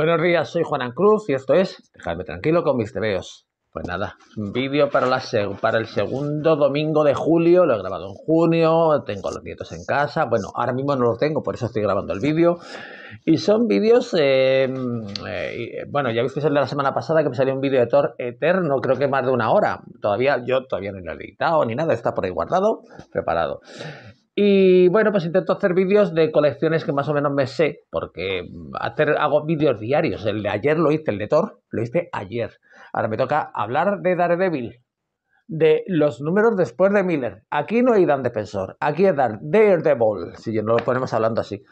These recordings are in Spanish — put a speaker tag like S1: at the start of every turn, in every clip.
S1: Buenos días, soy Juanan Cruz y esto es Dejadme tranquilo con mis tebeos. Pues nada, vídeo para, el segundo domingo de julio, lo he grabado en junio, tengo los nietos en casa, bueno, ahora mismo no los tengo, por eso estoy grabando el vídeo. Y son vídeos, eh, eh, bueno, ya visteis el de la semana pasada que me salió un vídeo de Thor eterno, creo que más de una hora. Todavía yo todavía no lo he editado ni nada, está por ahí guardado, preparado. Y bueno, pues intento hacer vídeos de colecciones que más o menos me sé, porque mm, hacer, hago vídeos diarios. El de ayer lo hice, el de Thor, lo hice ayer. Ahora me toca hablar de Daredevil, de los números después de Miller. Aquí no hay Dan Defensor, aquí es Daredevil, si no lo ponemos hablando así.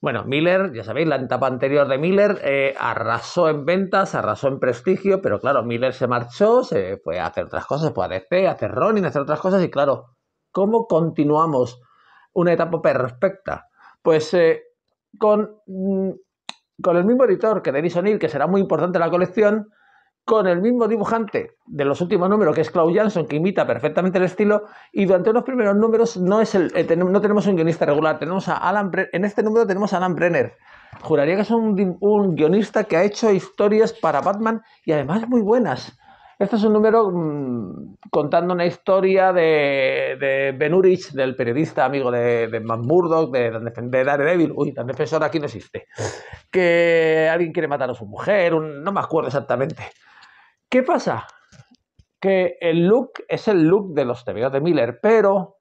S1: Bueno, Miller, ya sabéis, la etapa anterior de Miller eh, arrasó en ventas, arrasó en prestigio, pero claro, Miller se marchó, se fue a hacer otras cosas, fue a DC, a hacer Ronin, a hacer otras cosas, y claro, ¿cómo continuamos? una etapa perfecta. Pues eh, mm, con, el mismo editor que Denis O'Neill, que será muy importante en la colección, con el mismo dibujante de los últimos números, que es Claude Jansson, que imita perfectamente el estilo, y durante los primeros números no, es el, eh, no tenemos un guionista regular, tenemos a Alan en este número tenemos a Alan Brenner. Juraría que es un guionista que ha hecho historias para Batman y además muy buenas. Este es un número mm, contando una historia de, Ben Urich, del periodista amigo de, de Matt Murdock, de, Daredevil, uy, tan defensor aquí no existe, que alguien quiere matar a su mujer, no me acuerdo exactamente. ¿Qué pasa? Que el look es el look de los tebeos de Miller, pero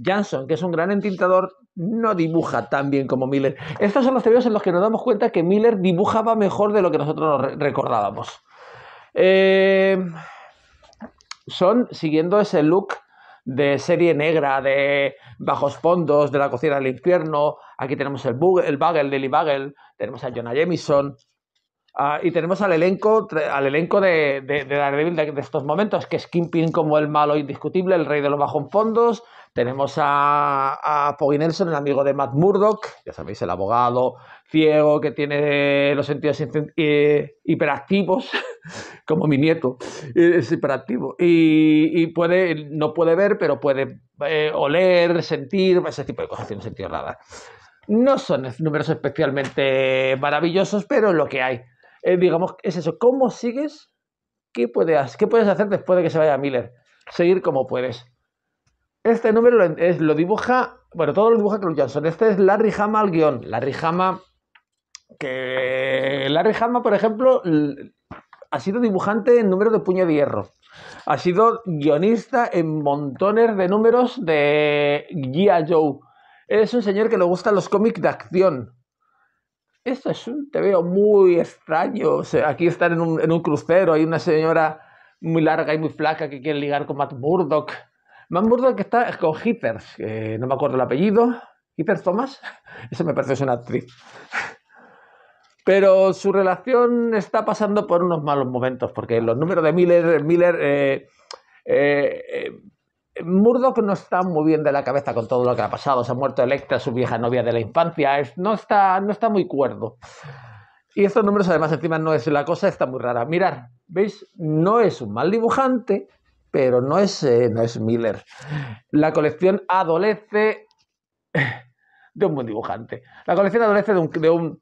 S1: Jansson, que es un gran entintador, no dibuja tan bien como Miller. Estos son los tebeos en los que nos damos cuenta que Miller dibujaba mejor de lo que nosotros recordábamos. Eh, son siguiendo ese look de serie negra, de bajos fondos, de la cocina del infierno. Aquí tenemos el, Bug el Bagel, Lily Bagel, tenemos a Jonah Jameson. Ah, y tenemos al elenco, al elenco de, de, de Daredevil de, estos momentos, que es Kimping como el malo indiscutible, el rey de los bajos fondos, tenemos a, a Nelson, el amigo de Matt Murdock, ya sabéis, el abogado ciego que tiene los sentidos eh, hiperactivos, como mi nieto, es hiperactivo. Y, puede, no puede ver, pero puede eh, oler, sentir, ese tipo de cosas, tiene sentido nada. No son números especialmente maravillosos, pero es lo que hay. Eh, digamos, es eso. ¿Cómo sigues? ¿Qué puedes, ¿Qué puedes hacer después de que se vaya Miller? Seguir como puedes. Este número lo, es, lo dibuja, bueno, todo lo dibuja cruz Johnson. Este es Larry Hama al guión. Larry Hama, que Larry Hama, por ejemplo, ha sido dibujante en números de puño de hierro. Ha sido guionista en montones de números de Guía Joe. Es un señor que le gustan los cómics de acción. Esto es un te veo muy extraño. aquí están en un, en un crucero, hay una señora muy larga y muy flaca que quiere ligar con Matt Murdock murdoch está con Hitters, no me acuerdo el apellido, ¿Hippers Thomas, esa me parece es una actriz. Pero su relación está pasando por unos malos momentos, porque los números de Miller, Miller eh, eh, eh, Murdoch no está muy bien de la cabeza con todo lo que ha pasado. Se ha muerto Electra, su vieja novia de la infancia. no, está, no está muy cuerdo. Y estos números, además, encima no es la cosa, está muy rara. Mirar, ¿veis? No es un mal dibujante, pero no es, eh, no es Miller. La colección adolece de un buen dibujante. La colección adolece de un... De un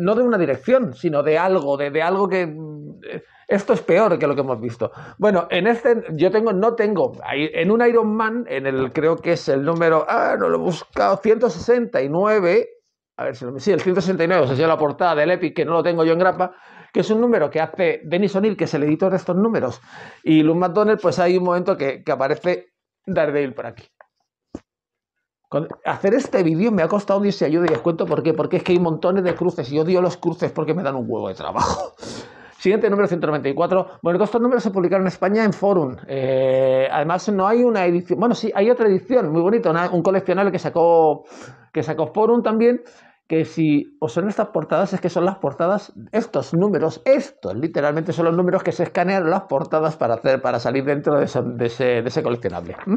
S1: no de una dirección, sino de algo, de, algo que... Mm, esto es peor que lo que hemos visto. Bueno, en este yo tengo, no tengo, en un Iron Man, en el creo que es el número, ah, no lo he buscado, 169, a ver si lo, sí, el 169, o sea, la portada del Epic, que no lo tengo yo en grapa, que es un número que hace Dennis O'Neill, que es el editor de estos números, y Luz McDonnell, pues hay un momento que, que aparece Daredevil por aquí. hacer este vídeo me ha costado día y ayuda y os cuento por qué. Porque es que hay montones de cruces y odio los cruces porque me dan un huevo de trabajo. Siguiente número 194. Bueno, estos números se publicaron en España en Forum. Eh, además, no hay una edición. Bueno, sí, hay otra edición muy bonita, un coleccionable que sacó, que sacó Forum también, que si os son estas portadas, es que son las portadas, estos números, estos literalmente son los números que se escanean las portadas para, hacer, para salir dentro de, ese, coleccionable. ¿Mm?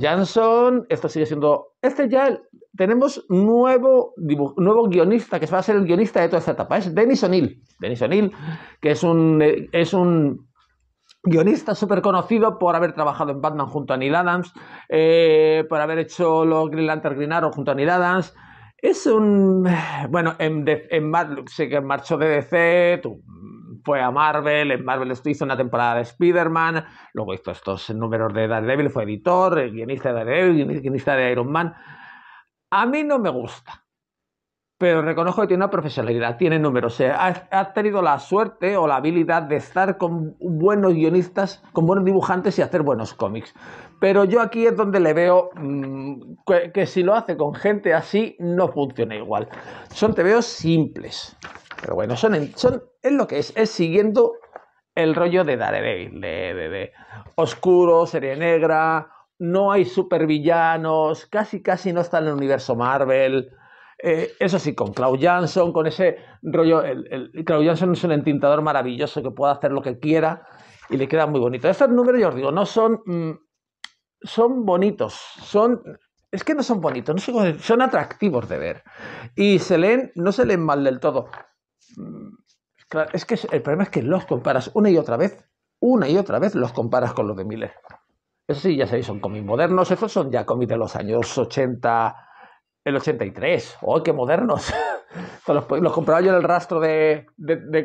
S1: Jansson, esto sigue siendo. Este ya tenemos nuevo, nuevo guionista, que va a ser el guionista de toda esta etapa, es Denis O'Neill. Denis O'Neill, que es un, eh, es un guionista súper conocido por haber trabajado en Batman junto a Neil Adams, eh, por haber hecho los Green Lantern Green Arrow junto a Neil Adams, es un. Bueno, en, en, en marchó de DC, fue a Marvel, en Marvel hizo una temporada de Spider-Man, luego hizo estos números de Daredevil, fue editor, guionista de Daredevil, guionista de Iron Man. A mí no me gusta, pero reconozco que tiene una profesionalidad, tiene números. Eh, ha, ha, tenido la suerte o la habilidad de estar con buenos guionistas, con buenos dibujantes y hacer buenos cómics. Pero yo aquí es donde le veo mm, que, si lo hace con gente así no funciona igual. Son tebeos simples. Pero bueno, son, son, es lo que es. Es siguiendo el rollo de Daredevil, de, oscuro, serie negra, no hay supervillanos, casi casi no está en el universo Marvel. Eh, eso sí, con Claude Jansson, con ese rollo. El, Jansson es un entintador maravilloso que puede hacer lo que quiera y le queda muy bonito. Estos números, yo os digo, no son mm, son bonitos, son... Es que no son bonitos, no son, atractivos de ver. Y se leen, no se leen mal del todo. Mm, es que el problema es que los comparas una y otra vez, una y otra vez los comparas con los de Miller. Eso sí, ya sabéis, son cómics modernos, esos son ya cómics de los años 80, el 83. ¡Oh, qué modernos! los, compraba yo en el rastro de,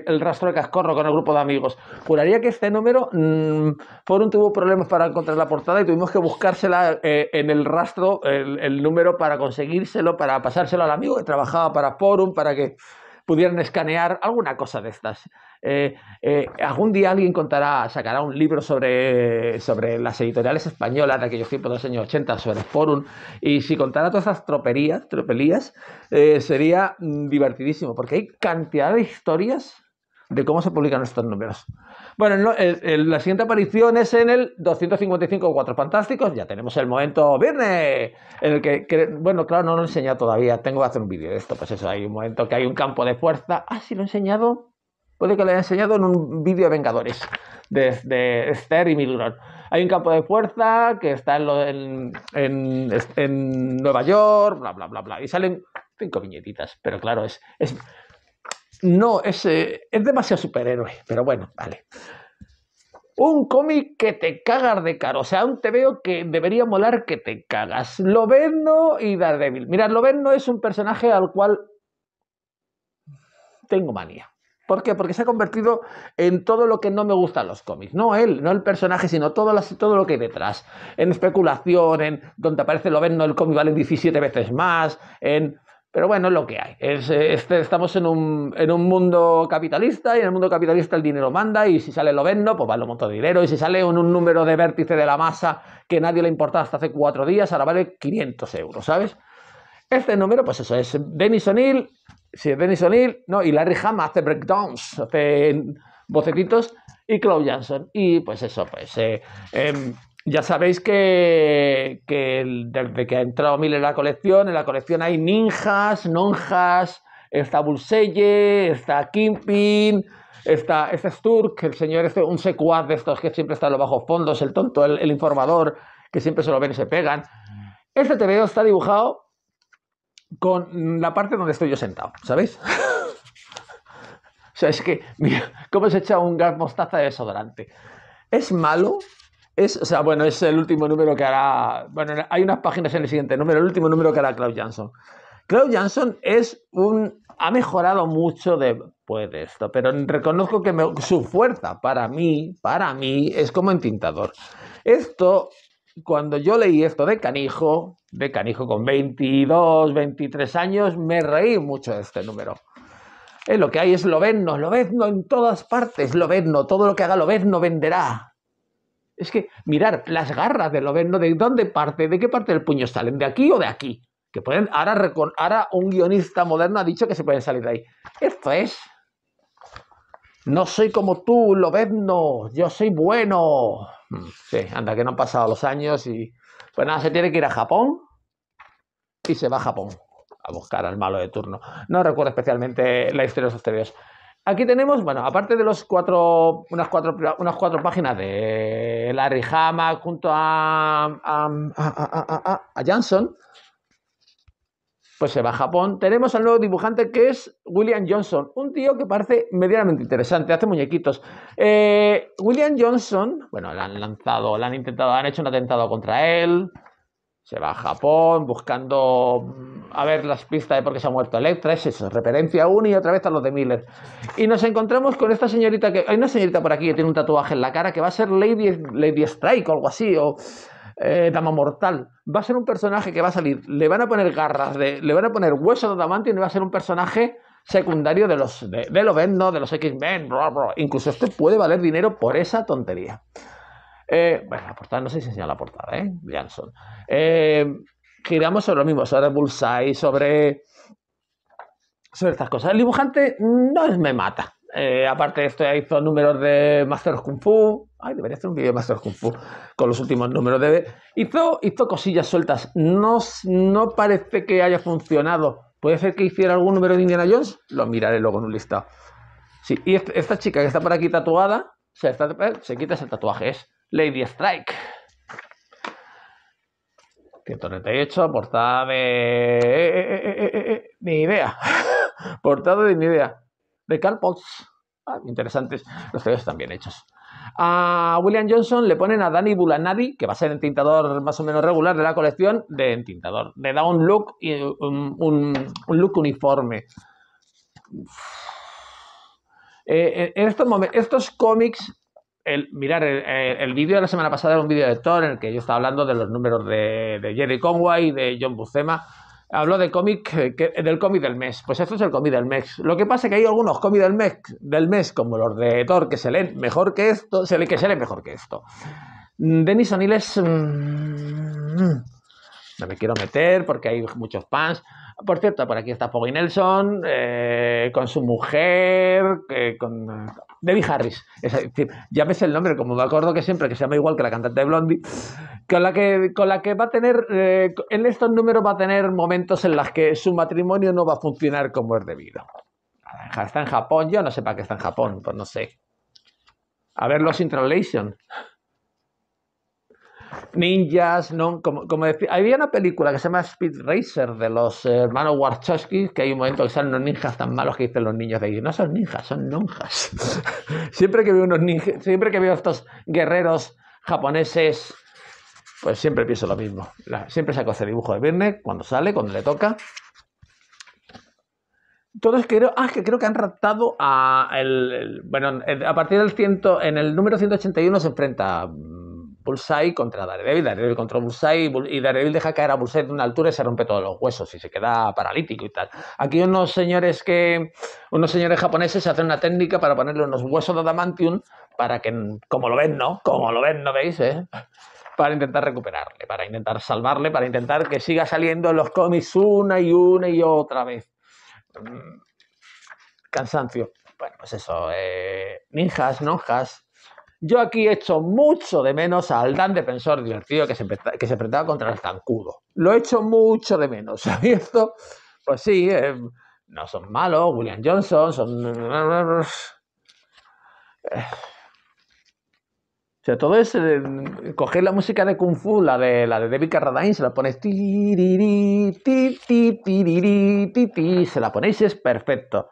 S1: el rastro de Cascorro con el grupo de amigos. Juraría que este número Forum mm, tuvo problemas para encontrar la portada y tuvimos que buscársela eh, en el rastro, el, el número para conseguírselo, para pasárselo al amigo que trabajaba para Forum, para que pudieran escanear alguna cosa de estas. Eh, eh, algún día alguien contará, sacará un libro sobre, sobre las editoriales españolas de aquellos tiempos de los años 80, sobre el Forum, y si contara todas esas troperías, tropelías, eh, sería mm, divertidísimo, porque hay cantidad de historias de cómo se publican estos números. Bueno, la siguiente aparición es en el 255 Cuatro Fantásticos. Ya tenemos el momento viernes, en el que, bueno, claro, no lo he enseñado todavía. Tengo que hacer un vídeo de esto. Pues eso, hay un momento que hay un campo de fuerza. Ah, sí, lo he enseñado. Puede que lo haya enseñado en un vídeo de Vengadores, de Esther y Milurón. Hay un campo de fuerza que está en, Nueva York, bla, bla, bla, bla. Y salen cinco viñetitas, pero claro, es, es no, es, es demasiado superhéroe, pero bueno, vale. Un cómic que te cagas de cara, o sea, un veo que debería molar que te cagas. Loberno y débil. Mirad, Loberno es un personaje al cual tengo manía. ¿Por qué? Porque se ha convertido en todo lo que no me gustan los cómics. No él, no el personaje, sino todo, todo lo que hay detrás. En especulación, en donde aparece lo el cómic vale 17 veces más, en pero bueno, es lo que hay. Este, estamos en un, mundo capitalista y en el mundo capitalista el dinero manda y si sale lo vendo, pues vale un montón de dinero. Y si sale un, número de vértice de la masa que nadie le importaba hasta hace cuatro días, ahora vale 500 euros, ¿sabes? Este número, pues eso, es Dennis O'Neill, si es Dennis O'Neill, no, y Larry Hama hace breakdowns, hace bocetitos, y Claude Janssen, Y pues eso, pues... Eh, em, ya sabéis que, desde que ha entrado Mil en la colección, en la colección hay ninjas, nonjas, está Bulseye, está Kimpin, está este Sturk, el señor, este, un secuaz de estos que siempre está en los bajos fondos, el tonto, el, informador, que siempre se lo ven y se pegan. Este TV está dibujado con la parte donde estoy yo sentado, ¿sabéis? o sea, es que, mira, cómo se echa un gas mostaza de desodorante. Es malo, es, o sea, bueno, es el último número que hará. Bueno, hay unas páginas en el siguiente número, el último número que hará Klaus Jansson. Klaus Jansson es un. ha mejorado mucho de, pues, esto, pero reconozco que su fuerza para mí, para mí, es como tintador. Esto, cuando yo leí esto de Canijo, de Canijo con 22, 23 años, me reí mucho de este número. Eh, lo que hay es lo lo no en todas partes, lo no todo lo que haga lo no venderá. Es que mirar las garras del oveno, ¿de dónde parte? ¿De qué parte del puño salen? ¿De aquí o de aquí? Que ahora, un guionista moderno ha dicho que se pueden salir de ahí. Esto es. No soy como tú, Lobezno, yo soy bueno. Mm, sí, anda, que no han pasado los años y. Pues nada, se tiene que ir a Japón y se va a Japón a buscar al malo de turno. No recuerdo especialmente la historia de los Aquí tenemos, bueno, aparte de los cuatro, unas cuatro, unas cuatro páginas de Larry Hama junto a, a, Johnson, pues se va a Japón. Tenemos al nuevo dibujante que es William Johnson, un tío que parece medianamente interesante, hace muñequitos. Eh, William Johnson, bueno, le han lanzado, le han intentado, han hecho un atentado contra él se va a Japón buscando mm, a ver las pistas de por qué se ha muerto Electra, es eso, referencia uno y otra vez a los de Miller. Y nos encontramos con esta señorita que. Hay una señorita por aquí que tiene un tatuaje en la cara que va a ser Lady, Lady Strike o algo así, o eh, Dama Mortal. Va a ser un personaje que va a salir, le van a poner garras, le van a poner hueso de diamante y va a ser un personaje secundario de los de, los x de los X-Men, incluso este puede valer dinero por esa tontería. Eh, bueno, la portada, no sé si enseña la portada, ¿eh? Janson. Eh, giramos sobre lo mismo, sobre Bullseye, sobre, sobre estas cosas. El dibujante no me mata. Eh, aparte de esto, ya hizo números de Master Kung Fu. Ay, debería hacer un vídeo de Master Kung Fu con los últimos números. De... Hizo, hizo cosillas sueltas. No, no parece que haya funcionado. Puede ser que hiciera algún número de Indiana Jones. Lo miraré luego en un listado. Sí, y este, esta, chica que está por aquí tatuada, se, eh, se quita ese tatuaje. Es Lady Strike. 138, portada de. mi eh, eh, eh, idea. portada de mi idea. De Carl Potts. Ah, interesantes. Los tres están bien hechos. A William Johnson le ponen a Danny Bulanadi, que va a ser el tintador más o menos regular de la colección, de tintador. Le da un look, un, un, look uniforme. en estos, momentos, estos cómics mirar el, vídeo de la semana pasada era un vídeo de Thor en el que yo estaba hablando de los números de, Jerry Conway y de John Buscema. Habló de cómic, del cómic del mes. Pues esto es el cómic del mes. Lo que pasa es que hay algunos cómics del mes, como los de Thor, que se leen mejor que esto, se lee, que se leen mejor que esto. Mm, Denis O'Neill es... Mm, mm, no me quiero meter porque hay muchos fans. Por cierto, por aquí está Foggy Nelson eh, con su mujer, eh, con Debbie Harris. Es decir, ya el nombre, como me acuerdo que siempre que se llama igual que la cantante de Blondie, con la que, con la que va a tener, eh, en estos números va a tener momentos en los que su matrimonio no va a funcionar como es debido. Está en Japón, yo no sé para qué está en Japón, pues no sé. A ver los in ninjas, ¿no? Como, como decía, había una película que se llama Speed Racer de los hermanos Warchowski, que hay un momento que salen unos ninjas tan malos que dicen los niños de ahí, no son ninjas, son nonjas siempre que veo unos ninjas, siempre que veo estos guerreros japoneses, pues siempre pienso lo mismo. siempre saco ese dibujo de viernes cuando sale, cuando le toca. Todos creo, ah, que creo que han raptado a el, bueno, a partir del ciento, en el número 181 se enfrenta Bullseye contra Daredevil, Daredevil contra Bullseye, y Daredevil deja caer a Bullseye de una altura y se rompe todos los huesos y se queda paralítico y tal. Aquí unos señores que, unos señores japoneses hacen una técnica para ponerle unos huesos de adamantium para que, como lo ven, ¿no? Como lo ven, ¿no veis? Eh? Para intentar recuperarle, para intentar salvarle, para intentar que siga saliendo en los cómics una y una y otra vez. Mm, cansancio. Bueno, pues eso, eh, ninjas, nonjas, yo aquí hecho mucho de menos al Dan defensor divertido que se, que se enfrentaba contra el Tancudo. Lo he hecho mucho de menos. ¿Sabéis pues sí, eh, no son malos. William Johnson, son. Eh, eh. O sea, todo es Cogéis la música de Kung Fu, la de, la de David Carradine, se la pones se la ponéis y es perfecto.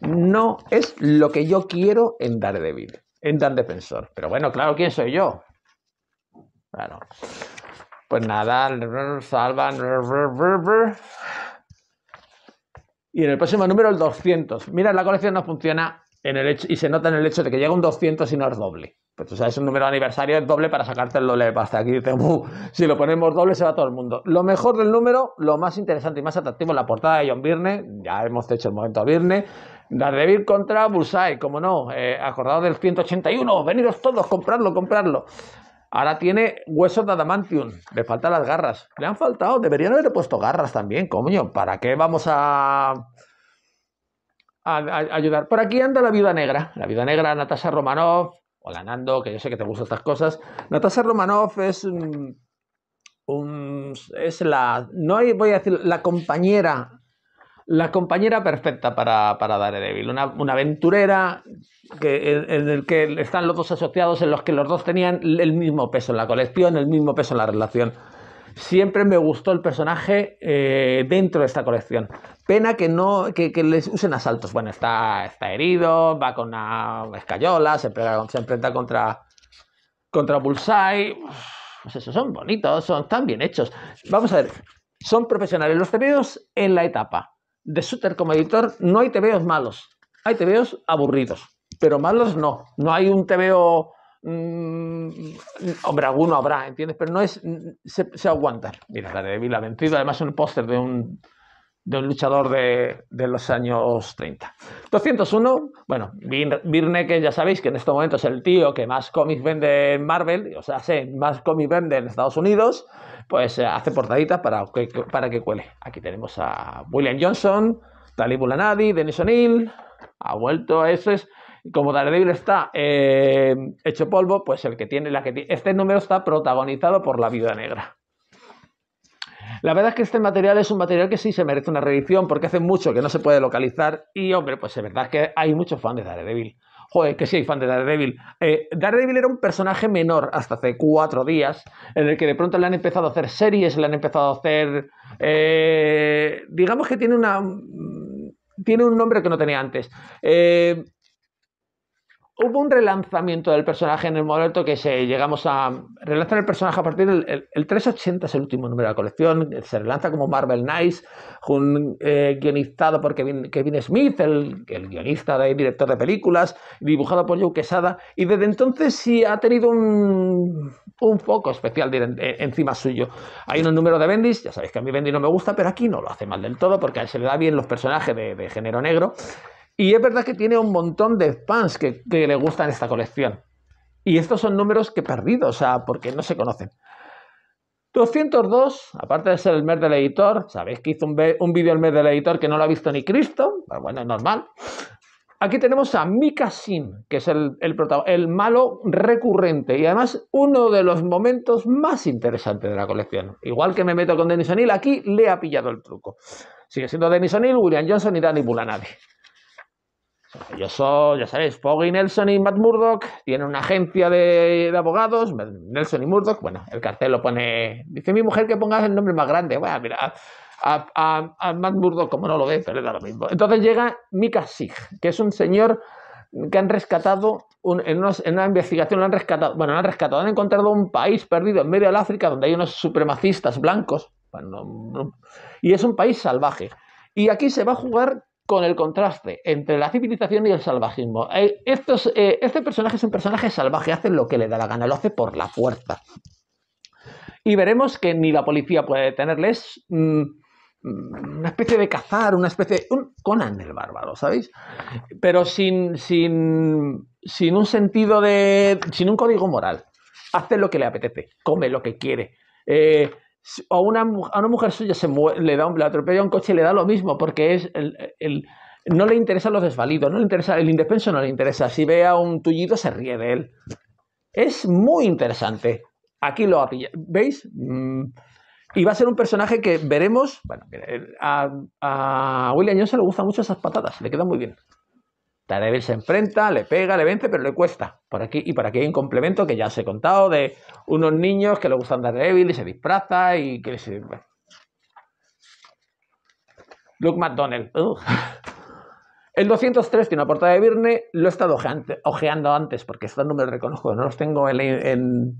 S1: No es lo que yo quiero en Daredevil en tan defensor. Pero bueno, claro, ¿quién soy yo? pues nada, salvan. Y en el próximo número, el 200. Mira, la colección no funciona en el hecho, y se nota en el hecho de que llega un 200 y no es doble. Pues tú sabes, un número de aniversario es doble para sacarte el doble de pasta. Aquí si lo ponemos doble se va todo el mundo. Lo mejor del número, lo más interesante y más atractivo, la portada de John Birne. Ya hemos hecho el momento a Birne. Daredevil contra Bullseye, como no, eh, Acordado del 181, venidos todos, compradlo, compradlo. Ahora tiene huesos de adamantium, le faltan las garras. Le han faltado, deberían haber puesto garras también, coño. ¿Para qué vamos a, a, ayudar? Por aquí anda la viuda negra, la viuda negra Natasha Romanoff, hola Nando, que yo sé que te gustan estas cosas. Natasha Romanoff es... un, es la, no voy a decir la compañera la compañera perfecta para, para Daredevil. Una, aventurera que, en, el que están los dos asociados, en los que los dos tenían el mismo peso en la colección, el mismo peso en la relación. Siempre me gustó el personaje eh, dentro de esta colección. Pena que no que, les usen asaltos. Bueno, está, está herido, va con una escayola, se, enfrenta contra, contra Bullseye. Pues eso, son bonitos, son, están bien hechos. Vamos a ver, son profesionales los temidos en la etapa de Sutter como editor no hay tebeos malos, hay tebeos aburridos, pero malos no, no hay un tebeo... Mm, hombre, alguno habrá, ¿entiendes? Pero no es. Se, se aguanta. Mira, la de Vila además, un póster de un, de un luchador de, de los años 30. 201, bueno, Birneke, ya sabéis que en este momento es el tío que más cómics vende en Marvel, o sea, sé, más cómics vende en Estados Unidos pues eh, hace portaditas para que, para que cuele. Aquí tenemos a William Johnson, Talibulanadi, Nadi, Dennis O'Neill, ha vuelto, a eso es. Como Daredevil está eh, hecho polvo, pues el que tiene la que Este número está protagonizado por la Viuda Negra. La verdad es que este material es un material que sí se merece una reedición porque hace mucho que no se puede localizar y, hombre, pues es verdad que hay muchos fans de Daredevil. Joder, que soy fan de Daredevil. Eh, Daredevil era un personaje menor hasta hace cuatro días, en el que de pronto le han empezado a hacer series, le han empezado a hacer... Eh, digamos que tiene una... Mm, tiene un nombre que no tenía antes. Eh, hubo un relanzamiento del personaje en el momento que llegamos a relanzar el personaje a partir del 380 es el último número de la colección se relanza como Marvel Knights, un, eh, guionizado por Kevin, Smith el, guionista y director de películas dibujado por Joe Quesada y desde entonces sí ha tenido un foco especial encima suyo hay un número de Bendis ya sabéis que a mí Bendis no me gusta pero aquí no lo hace mal del todo porque se le da bien los personajes de género negro y es verdad que tiene un montón de fans que, le gustan esta colección. Y estos son números que perdidos, o sea, porque no se conocen. 202, aparte de ser el mes del editor, sabéis que hizo un, vídeo el mes del editor que no lo ha visto ni Cristo, pero pues bueno, es normal. Aquí tenemos a Mika que es el, el, malo recurrente y además uno de los momentos más interesantes de la colección. Igual que me meto con Denis O'Neill, aquí le ha pillado el truco. Sigue siendo Denis O'Neill, William Johnson y Danny nadie yo soy ya sabéis, Foggy Nelson y Matt Murdock tienen una agencia de, abogados, Nelson y Murdock, bueno, el cartel lo pone, dice mi mujer que pongas el nombre más grande, bueno, mira, a, a, a Matt Murdock como no lo ve, pero da lo mismo. Entonces llega Mika Sig, que es un señor que han rescatado, en, una investigación lo han rescatado, bueno, lo han rescatado, han encontrado un país perdido en medio del África donde hay unos supremacistas blancos, y es un país salvaje. Y aquí se va a jugar con el contraste entre la civilización y el salvajismo. Eh, estos, eh, este personaje es un personaje salvaje, hace lo que le da la gana, lo hace por la fuerza. Y veremos que ni la policía puede detenerles. Mm, una especie de cazar, una especie de. Un Conan el bárbaro, ¿sabéis? Pero sin, sin, un sentido de. sin un código moral. Hace lo que le apetece, come lo que quiere. Eh, o una, a una mujer suya se le da atropella un coche y le da lo mismo, porque es el, no le interesan los desvalidos, no le interesa, el indepenso no le interesa. Si ve a un tullido, se ríe de él. Es muy interesante. Aquí lo ¿Veis? Mm. Y va a ser un personaje que veremos. Bueno, eh, a, a William Johnson le gustan mucho esas patadas, le quedan muy bien. Daredevil se enfrenta, le pega, le vence, pero le cuesta. Por aquí, y por aquí hay un complemento que ya os he contado de unos niños que le gustan Daredevil y se disfraza y que se... Luke McDonnell. El 203 tiene una portada de Virne, lo he estado ojeando antes porque estos números reconozco, no los tengo en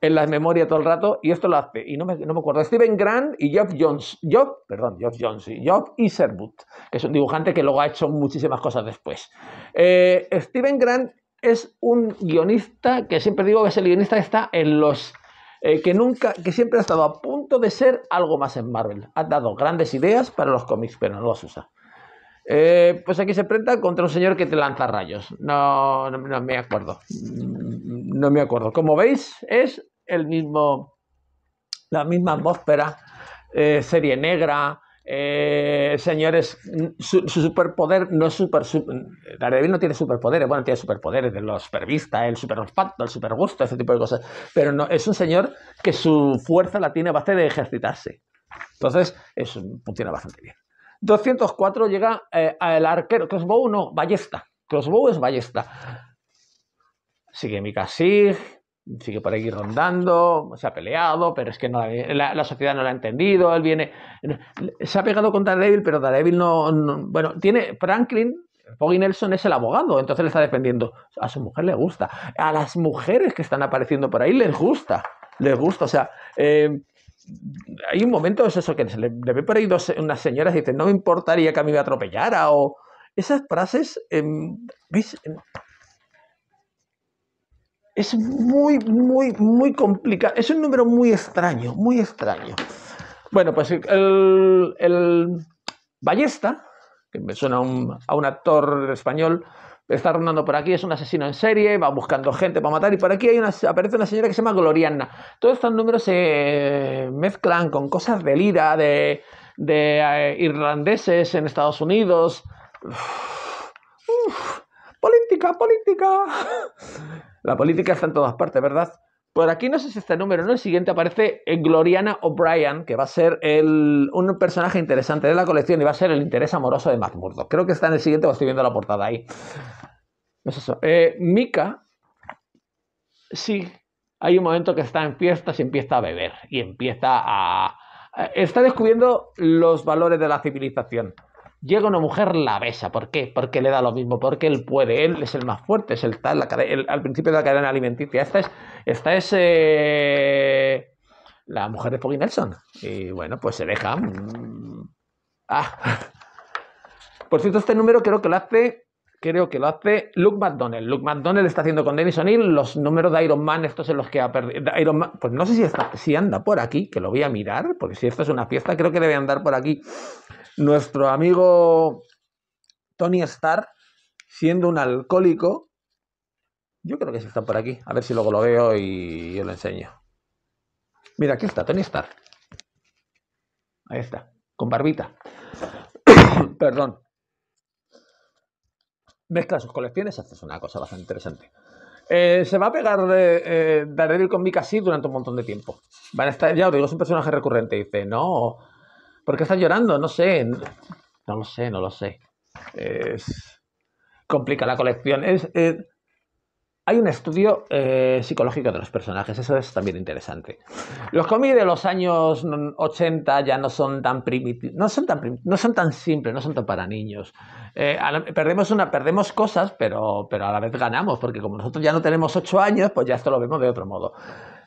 S1: en la memoria todo el rato y esto lo hace, y no me, no me acuerdo, Steven Grant y Geoff Jones, Geoff, perdón, Geoff Jones, y Geoff que es un dibujante que luego ha hecho muchísimas cosas después. Eh, Steven Grant es un guionista que siempre digo que es el guionista que está en los... Eh, que nunca, que siempre ha estado a punto de ser algo más en Marvel. Ha dado grandes ideas para los cómics, pero no los usa. Eh, pues aquí se enfrenta contra un señor que te lanza rayos. No, no, me acuerdo. No me acuerdo. Como veis, es el mismo, la misma atmósfera, eh, serie negra. Eh, señores, su, superpoder no es super, Daredevil no tiene superpoderes, bueno, tiene superpoderes de los supervista, el super el super gusto, ese tipo de cosas, pero no, es un señor que su fuerza la tiene a base de ejercitarse. Entonces, eso funciona bastante bien. 204 llega eh, al arquero. Crossbow no, ballesta. Crossbow es ballesta. Sigue Sig, sigue por ahí rondando, se ha peleado, pero es que no, eh, la, la, sociedad no la ha entendido. Él viene. Se ha pegado contra Daredevil, pero Daredevil no, no. Bueno, tiene Franklin, Foggy Nelson es el abogado, entonces le está defendiendo. A su mujer le gusta. A las mujeres que están apareciendo por ahí les gusta. Les gusta. O sea, eh, hay un momento, es eso, que se le, ve por ahí dos, unas señoras y dicen, no me importaría que a mí me atropellara, o esas frases, em, em, Es muy, muy, muy complicado. Es un número muy extraño, muy extraño. Bueno, pues el, Ballesta, que me suena a un actor español, está rondando por aquí, es un asesino en serie, va buscando gente para matar y por aquí hay una, aparece una señora que se llama Gloriana. Todos estos números se mezclan con cosas de lira, de, eh, irlandeses en Estados Unidos. política, política. La política está en todas partes, ¿verdad? Por aquí no sé si este número, ¿no? El siguiente aparece eh, Gloriana O'Brien, que va a ser un personaje interesante de la colección y va a ser el interés amoroso de Matt Creo que está en el siguiente, o estoy viendo la portada ahí. Eh, Mika, sí, hay un momento que está en fiestas y empieza a beber y empieza a... Está descubriendo los valores de la civilización. Llega una mujer, la besa. ¿Por qué? Porque le da lo mismo, porque él puede, él es el más fuerte, es el tal, la al principio de la cadena alimenticia. Esta es, eh, la mujer de Poggy Nelson. Y bueno, pues se deja. Mm. Ah. Por cierto, este número creo que lo hace creo que lo hace Luke McDonnell. Luke McDonnell está haciendo con Dennis O'Neill los números de Iron Man, estos en los que ha perdido. Iron Man, pues no sé si, está, si anda por aquí, que lo voy a mirar, porque si esto es una fiesta, creo que debe andar por aquí nuestro amigo Tony Starr, siendo un alcohólico. Yo creo que sí está por aquí. A ver si luego lo veo y os lo enseño. Mira, aquí está, Tony Starr. Ahí está, con barbita. Perdón mezcla sus colecciones, haces una cosa bastante interesante. Eh, se va a pegar eh, Daredevil con Mika así durante un montón de tiempo. Van a estar, ya os digo, es un personaje recurrente. Y dice, no, ¿por qué estás llorando? No sé. No lo sé, no lo sé. Es... Complica la colección. Es, eh, Hay un estudio eh, psicológico de los personajes, eso es también interesante. Los cómics de los años 80 ya no son tan primitivos, no son tan no son tan simples, no son tan para niños. Eh, perdemos, una, perdemos cosas, pero, pero a la vez ganamos, porque como nosotros ya no tenemos ocho años, pues ya esto lo vemos de otro modo.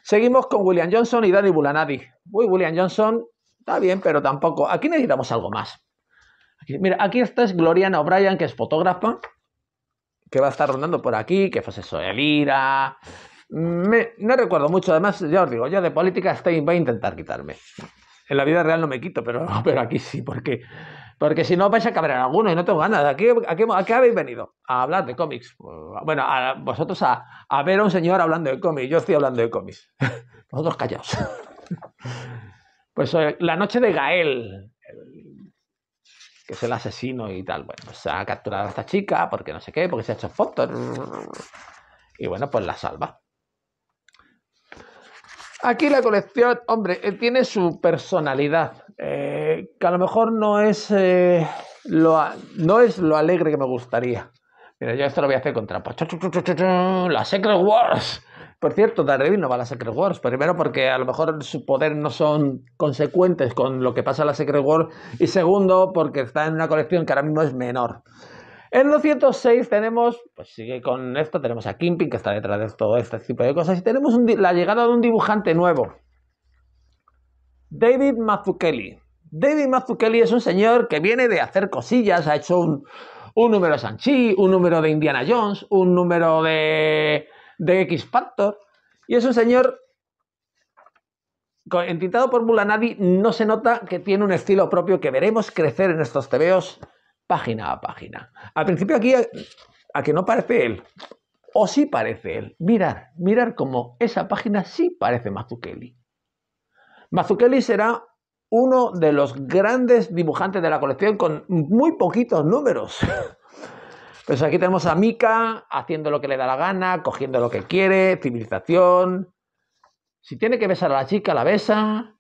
S1: Seguimos con William Johnson y Daddy Bulanadi. Uy, William Johnson está bien, pero tampoco. Aquí necesitamos algo más. mira, aquí está es Gloriana O'Brien, que es fotógrafa, que va a estar rondando por aquí, que fue eso, Elira. no recuerdo mucho, además, ya os digo, yo de política estoy va a intentar quitarme. En la vida real no me quito, pero, pero aquí sí, porque porque si no vais a caber alguno y no tengo ganas. ¿A qué, habéis venido? A hablar de cómics. Bueno, a vosotros a, ver a un señor hablando de cómics. Yo estoy hablando de cómics. Vosotros callados. Pues eh, la noche de Gael, que es el asesino y tal. Bueno, se pues, ha capturado a esta chica porque no sé qué, porque se ha hecho fotos. Y bueno, pues la salva. Aquí la colección, hombre, eh, tiene su personalidad. Eh, que, a lo mejor no es, eh, lo, no es lo alegre que me gustaría. Mira, yo esto lo voy a hacer con trampa. La Secret Wars. Por cierto, Daredevil no va a la Secret Wars. Primero porque a lo mejor su poder no son consecuentes con lo que pasa en la Secret Wars. Y segundo porque está en una colección que ahora mismo es menor. En 206 tenemos, pues sigue con esto, tenemos a Kimping que está detrás de todo este tipo de cosas. Y tenemos la llegada de un dibujante nuevo. David Mazzucchelli. David Mazzucchelli es un señor que viene de hacer cosillas, ha hecho un, número de Sanchi, un número de Indiana Jones, un número de, X Factor, y es un señor entitado por Mulanadi, no se nota que tiene un estilo propio que veremos crecer en estos tebeos página a página. Al principio aquí, a, que no parece él, o sí parece él, mirar, mirar cómo esa página sí parece Mazzucchelli. Mazzucchelli será uno de los grandes dibujantes de la colección con muy poquitos números. Pues aquí tenemos a Mika haciendo lo que le da la gana, cogiendo lo que quiere, civilización. Si tiene que besar a la chica, la besa.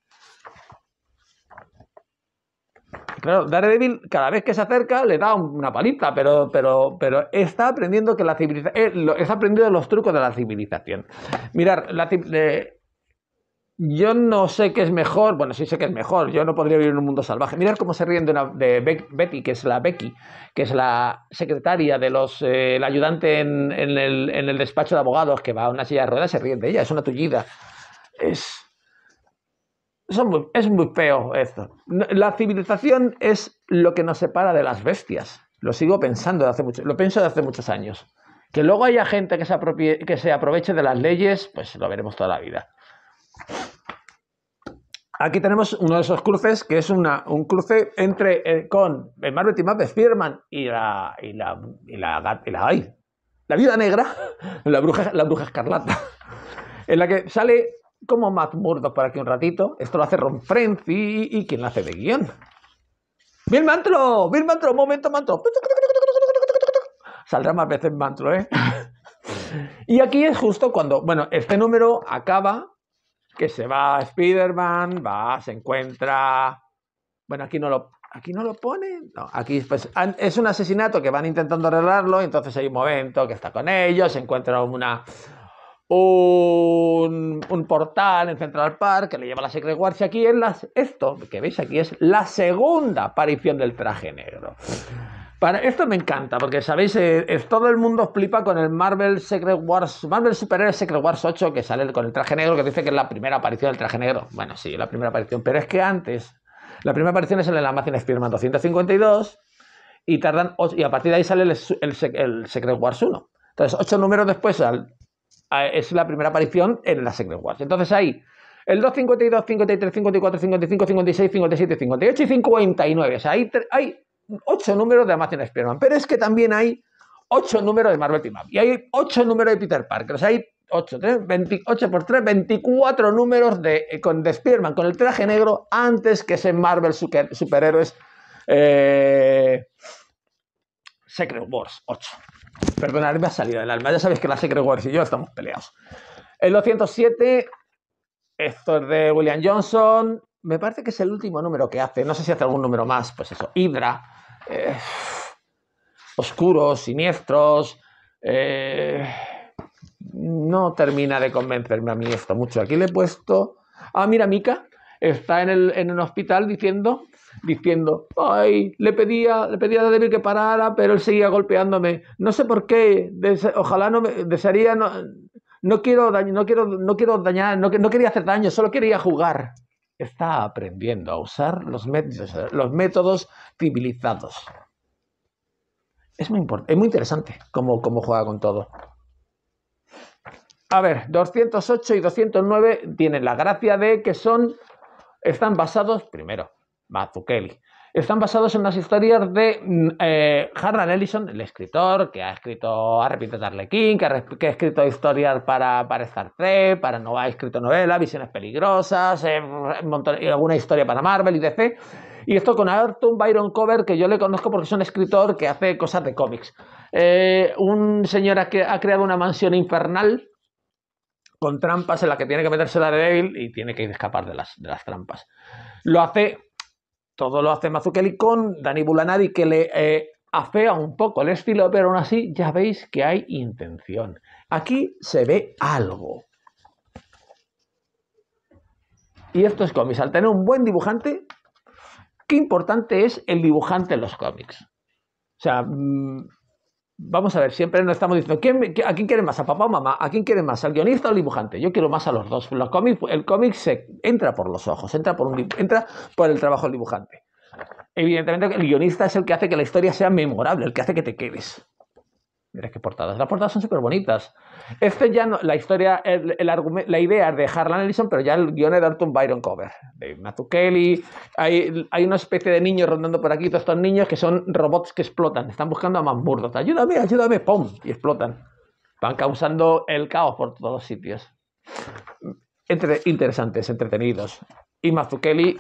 S1: Claro, Daredevil cada vez que se acerca le da una palita, pero, pero, pero está aprendiendo que la civilización, eh, está aprendiendo los trucos de la civilización. Mirar, la, yo no sé qué es mejor, bueno, sí sé qué es mejor, yo no podría vivir en un mundo salvaje. Mirad cómo se ríen de, de Betty, que es la Becky, que es la secretaria de los, eh, el ayudante en, el, despacho de abogados, que va a una silla de ruedas, se ríen de ella, es una tullida. Es, muy, es muy feo esto. La civilización es lo que nos separa de las bestias. Lo sigo pensando de hace mucho, lo pienso de hace muchos años. Que luego haya gente que se, que se aproveche de las leyes, pues lo veremos toda la vida. Aquí tenemos uno de esos cruces que es un cruce entre eh, con el Marvel de y la y la y la, y la, ay, la vida negra, la bruja la bruja escarlata, en la que sale como Matt Murdock por aquí un ratito. Esto lo hace Ron Frenz y, y quien lo hace de guión. Bill Mantlo, Mantlo, momento Mantlo. Saldrá más veces Mantlo, ¿eh? Y aquí es justo cuando, bueno, este número acaba que se va Spider-Man, va, se encuentra... Bueno, aquí no lo, aquí no lo pone No, aquí pues, es un asesinato que van intentando arreglarlo, entonces hay un momento que está con ellos, se encuentra una, un, portal en Central Park que le lleva a la Secret Wars. Y aquí es las, esto que veis aquí es la segunda aparición del traje negro esto me encanta, porque sabéis, eh, todo el mundo flipa con el Marvel Secret Wars, Marvel Super Secret Wars 8 que sale con el traje negro, que dice que es la primera aparición del traje negro. Bueno, sí, la primera aparición, pero es que antes, la primera aparición es en la máquina Spider-Man 252 y tardan y a partir de ahí sale el, Secret Wars 1. Entonces, ocho números después es la primera aparición en la Secret Wars. Entonces ahí el 252, 53, 54, 55, 56, 57, 58 y 59. O sea, ahí hay ocho números de Amazon Spearman, pero es que también hay ocho números de Marvel Team y hay ocho números de Peter Parker, o sea, hay 8, 3, por 3, 24 números de, eh, con, con el traje negro antes que ese Marvel Superhéroes eh, Secret Wars 8. Perdonad, me ha salido del alma. Ya sabéis que la Secret Wars y yo estamos peleados. El 207, esto es de William Johnson. Me parece que es el último número que hace. No sé si hace algún número más, pues eso, Hydra. Eh, oscuros, siniestros. Eh, no termina de convencerme a mí esto mucho. Aquí le he puesto. Ah, mira, Mica está en, el, en hospital diciendo, diciendo, ay, le pedía, le pedía a David que parara, pero él seguía golpeándome No sé por qué. ojalá no me desearía. No, no quiero, no quiero, no quiero dañar, no, no quería hacer daño, solo quería jugar está aprendiendo a usar los métodos, los métodos civilizados. Es muy, es muy interesante cómo, juega con todo. A ver, 208 y 209 tienen la gracia de que son, están basados, primero, Mazukeli, están basados en las historias de mm, eh, Harlan Ellison, el escritor que ha escrito, ha Darle King, que ha, escrito historias para, para Star Trek, para no ha escrito novelas, visiones peligrosas, eh, y alguna historia para Marvel y DC. Y esto con Arthur Byron Cover, que yo le conozco porque es un escritor que hace cosas de cómics. Eh, un señor que ha creado una mansión infernal con trampas en la que tiene que meterse la de débil y tiene que escapar de las, de las trampas. Lo hace todo lo hace Mazzucchelli con Dani Bulanadi, que le eh, afea un poco el estilo, pero aún así ya veis que hay intención. Aquí se ve algo. Y esto es cómics. Al tener un buen dibujante, qué importante es el dibujante en los cómics. O sea, mm, vamos a ver, siempre nos estamos diciendo, ¿a quién quiere más? ¿A papá o mamá? ¿A quién quiere más? ¿Al guionista o al dibujante? Yo quiero más a los dos. el cómic se entra por los ojos, entra por, entra por el trabajo del dibujante. Evidentemente el guionista es el que hace que la historia sea memorable, el que hace que te quedes. Mira qué portadas. Las portadas son súper bonitas. Este ya no, la historia, el, la idea es de Harlan Ellison, pero ya el guion es de Arthur Byron Cover, de Matthew Kelly. Hay, una especie de niños rondando por aquí, todos estos niños que son robots que explotan. Están buscando a burdos Ayúdame, ayúdame, ¡pum! Y explotan. Van causando el caos por todos los sitios. Entre, interesantes, entretenidos. Y Mazukeli.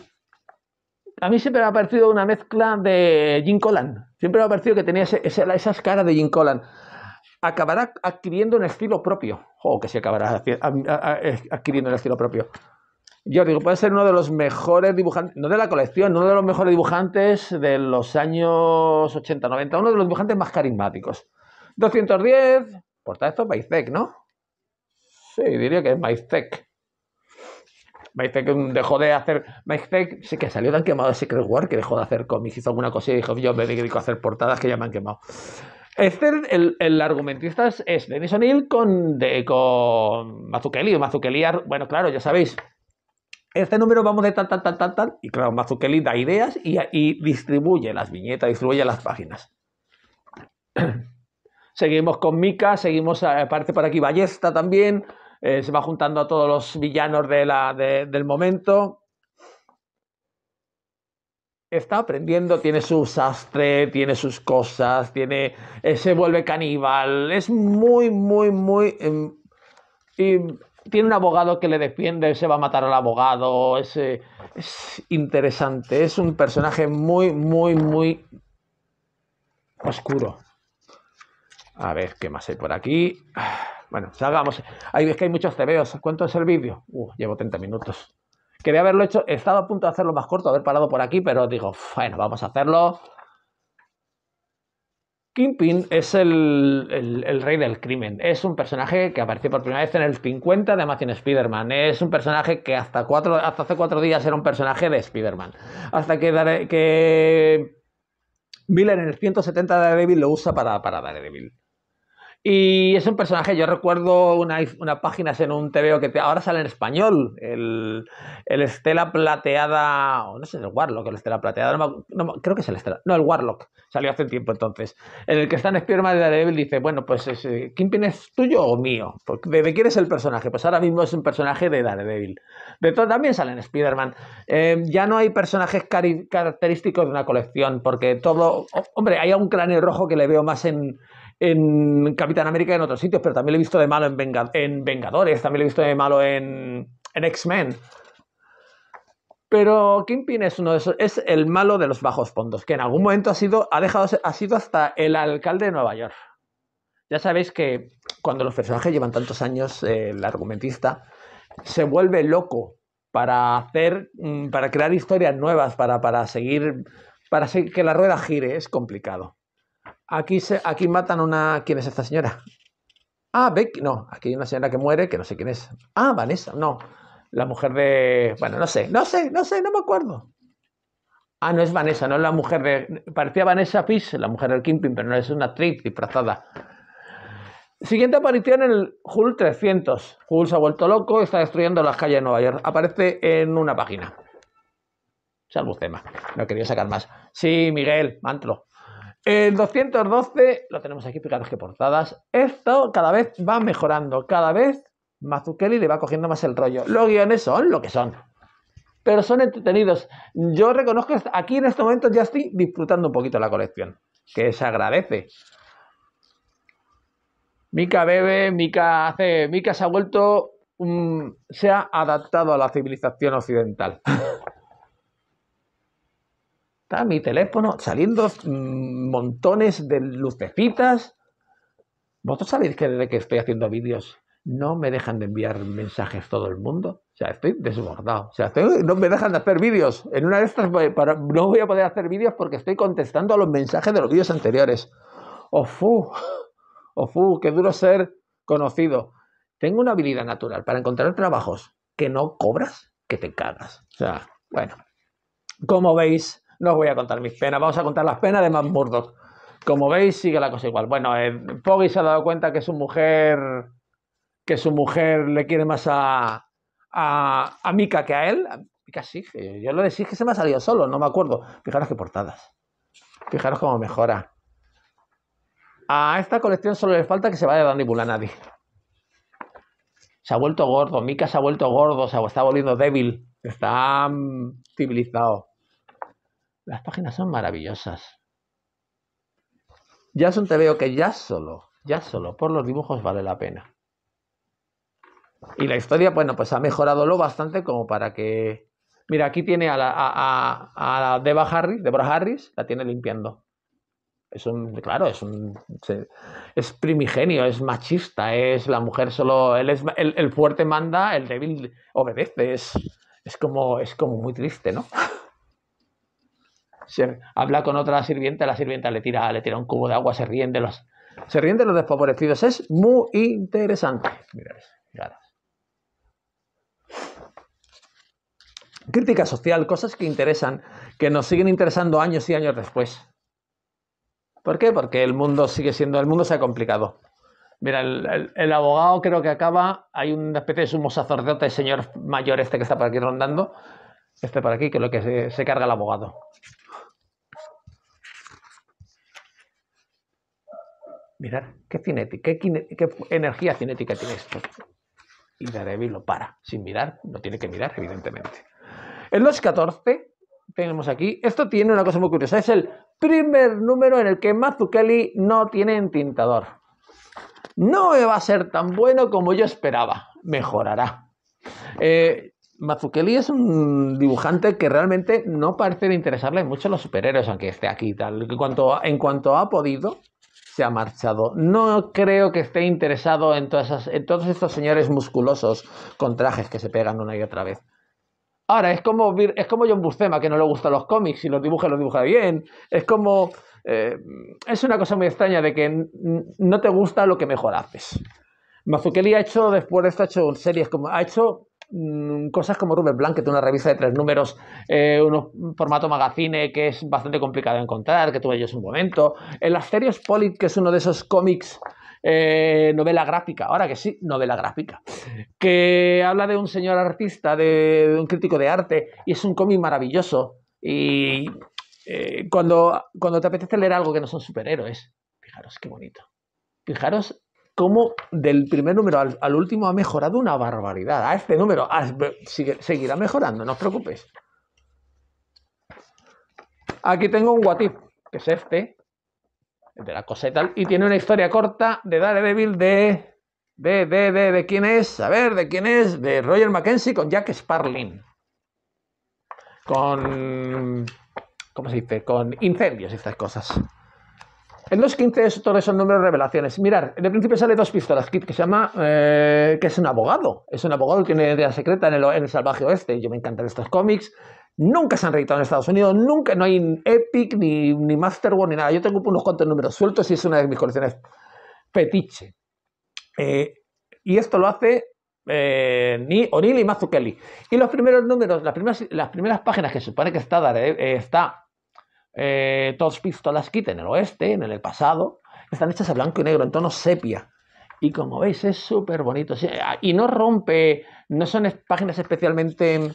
S1: a mí siempre me ha parecido una mezcla de Jim Collan Siempre me ha parecido que tenía esas caras de Jim Collan. Acabará adquiriendo un estilo propio. O que se acabará eh, adquiriendo un estilo propio. Yo digo, puede ser uno de los mejores dibujantes, no de la colección, uno de los mejores dibujantes de los años 80, 90, uno de los dibujantes más carismáticos. 210, portada esto ¿no? Sí, diría que es Maizek. Mike dejó de hacer. Mike sí que salió tan quemado de Secret War que dejó de hacer cómics, hizo alguna cosa y dijo: Yo me dedico a hacer portadas que ya me han quemado. Este, el, argumentista es, Denis O'Neill con, de, con Mazzucchelli. bueno, claro, ya sabéis, este número vamos de tal, tal, tal, tal, tal. Y claro, Mazukeli da ideas y, y distribuye las viñetas, distribuye las páginas. seguimos con Mika, seguimos, eh, aparte por aquí Ballesta también. Eh, se va juntando a todos los villanos del momento. Está aprendiendo, tiene su sastre, tiene sus cosas, tiene, eh, se vuelve caníbal, es muy, muy, muy... Em, y tiene un abogado que le defiende, se va a matar al abogado, es, eh, es interesante, es un personaje muy, muy, muy oscuro. A ver, ¿qué más hay por aquí? Ah. Bueno, salgamos. Ahí ves que hay muchos tebeos. ¿Cuánto es el vídeo? Uh, llevo 30 minutos. Quería haberlo hecho, he estado a punto de hacerlo más corto, haber parado por aquí, pero digo, bueno, vamos a hacerlo. Kingpin es el, rey del crimen. Es un personaje que apareció por primera vez en el 50 de Amazing Spider-Man. Es un personaje que hasta, cuatro, hasta hace cuatro días era un personaje de Spider-Man. Hasta que, que Miller en el 170 de Daredevil lo usa para, para Daredevil. Y es un personaje, yo recuerdo unas una páginas en un TVO que ahora sale en español, el, Estela Plateada, no sé, el Warlock, el Estela Plateada, creo que es el Estela, no, el Warlock, salió hace tiempo entonces, en el que está en Spiderman de Daredevil dice, bueno, pues eh, ¿Kingpin es tuyo o mío? ¿De, quién es el personaje? Pues ahora mismo es un personaje de Daredevil. De todo también sale en Spider-Man. Em, ya no hay personajes característicos de una colección, porque todo, hombre, hay un cráneo rojo que le veo más en en Capitán América y en otros sitios, pero también lo he visto de malo en, Vengadores, también lo he visto de malo en, X-Men. Pero Kingpin es uno de es el malo de los bajos fondos, que en algún momento ha sido, ha dejado, ha sido hasta el alcalde de Nueva York. Ya sabéis que cuando los personajes llevan tantos años, eh, el argumentista se vuelve loco para hacer, mm, para crear historias nuevas, para, para seguir, para que la rueda gire, es complicado. Aquí, se, aquí matan una... ¿Quién es esta señora? Ah, Becky. no, aquí hay una señora que muere, que no sé quién es. Ah, Vanessa, no. La mujer de... Bueno, no sé, no sé, no sé, no me acuerdo. Ah, no es Vanessa, no es la mujer de... Parecía Vanessa Fish, la mujer del Kingpin, pero no es una actriz disfrazada. Siguiente aparición en el Hull 300. Hull se ha vuelto loco, está destruyendo las calles de Nueva York. Aparece en una página. Salvo tema, no quería sacar más. Sí, Miguel, mantro. El 212, lo tenemos aquí picados que portadas. Esto cada vez va mejorando, cada vez Mazukeli le va cogiendo más el rollo. Los guiones son lo que son, pero son entretenidos. Yo reconozco que aquí en este momento ya estoy disfrutando un poquito la colección, que se agradece. Mika bebe, Mika hace. Mika se ha vuelto. se ha adaptado a la civilización occidental. Está mi teléfono saliendo mm, montones de lucecitas. Vosotros sabéis que desde que estoy haciendo vídeos no me dejan de enviar mensajes todo el mundo. O sea, estoy desbordado. O sea, no me dejan de hacer vídeos. En una de estas no voy a poder hacer vídeos porque estoy contestando a los mensajes de los vídeos anteriores. Ofu, ofu, qué duro ser conocido. Tengo una habilidad natural para encontrar trabajos que no cobras, que te cagas. O sea, bueno. Como veis, no os voy a contar mis penas, vamos a contar las penas de más Murdock. Como veis, sigue la cosa igual. Bueno, eh, Poggy se ha dado cuenta que su mujer, que su mujer le quiere más a, a, Mika que a él. Mika sí, yo lo decís que se me ha salido solo, no me acuerdo. Fijaros qué portadas. Fijaros cómo mejora. A esta colección solo le falta que se vaya a nadie. Se ha vuelto gordo, Mika se ha vuelto gordo, se está volviendo débil, está mm, civilizado. Las páginas son maravillosas. Ya es un veo que ya solo, ya solo por los dibujos vale la pena. Y la historia, bueno, pues ha mejorado lo bastante como para que. Mira, aquí tiene a a, Harris, Deborah Harris, la tiene limpiando. Es un, claro, es un. Es primigenio, es machista, es la mujer solo. Él es, el, el fuerte manda, el débil obedece. es, como, es como muy triste, ¿no? habla con otra sirvienta, la sirvienta le tira, le tira un cubo de agua, se ríen de los, se los desfavorecidos. Es muy interesante. Crítica social, cosas que interesan, que nos siguen interesando años y años después. ¿Por qué? Porque el mundo sigue siendo, el mundo se ha complicado. Mira, el, abogado creo que acaba, hay una especie de sumo sacerdote, señor mayor este que está por aquí rondando, este por aquí, que es lo que se, se carga el abogado. Mirar ¿qué, qué, energía cinética tiene esto? Y Daredevil lo para, sin mirar, no tiene que mirar, evidentemente. En los 14 tenemos aquí, esto tiene una cosa muy curiosa, es el primer número en el que Mazzucchelli no tiene entintador. No va a ser tan bueno como yo esperaba, mejorará. Eh, Mazzucchelli es un dibujante que realmente no parece de interesarle mucho a los superhéroes, aunque esté aquí y tal. en cuanto ha podido, se ha marchado. No creo que esté interesado en, todas en todos estos señores musculosos con trajes que se pegan una y otra vez. Ahora, es como, es como John Buscema, que no le gustan los cómics y los dibuja, los dibuja bien. Es como... Eh, es una cosa muy extraña de que no te gusta lo que mejor haces. mazukeli ha hecho, después de esto, ha hecho series como... Ha hecho Mm, cosas como Ruben Blanc, que tiene una revista de tres números, eh, un formato magazine que es bastante complicado de encontrar, que tuve yo un momento. El Asterios Polit, que es uno de esos cómics, eh, novela gráfica, ahora que sí, novela gráfica, que habla de un señor artista, de, un crítico de arte, y es un cómic maravilloso. Y eh, cuando, cuando te apetece leer algo que no son superhéroes, fijaros qué bonito. Fijaros como del primer número al, último ha mejorado una barbaridad. A este número seguirá mejorando, no os preocupéis. Aquí tengo un Guatip, que es este, de la coseta, y tiene una historia corta de Daredevil de... De, de, de, de quién es, a ver, de quién es, de Roger Mackenzie con Jack Sparling Con. ¿Cómo se dice? Con incendios y estas cosas. En los 15 es, son números de revelaciones. Mirar, en el principio sale dos pistolas. Kit, que se llama. Eh, que es un abogado. Es un abogado que tiene idea secreta en el, en el salvaje oeste. Yo me encantan estos cómics. Nunca se han reeditado en Estados Unidos, nunca, no hay Epic, ni, ni Master ni nada. Yo tengo unos cuantos números sueltos y es una de mis colecciones petiche. Eh, y esto lo hace eh, ni O'Neill y Mazzucchelli. Y los primeros números, las primeras, las primeras páginas que supone que está, está eh, pistolas kit en el oeste, en el pasado, están hechas a blanco y negro, en tono sepia. Y como veis, es súper bonito. Ah, y no rompe, no son páginas especialmente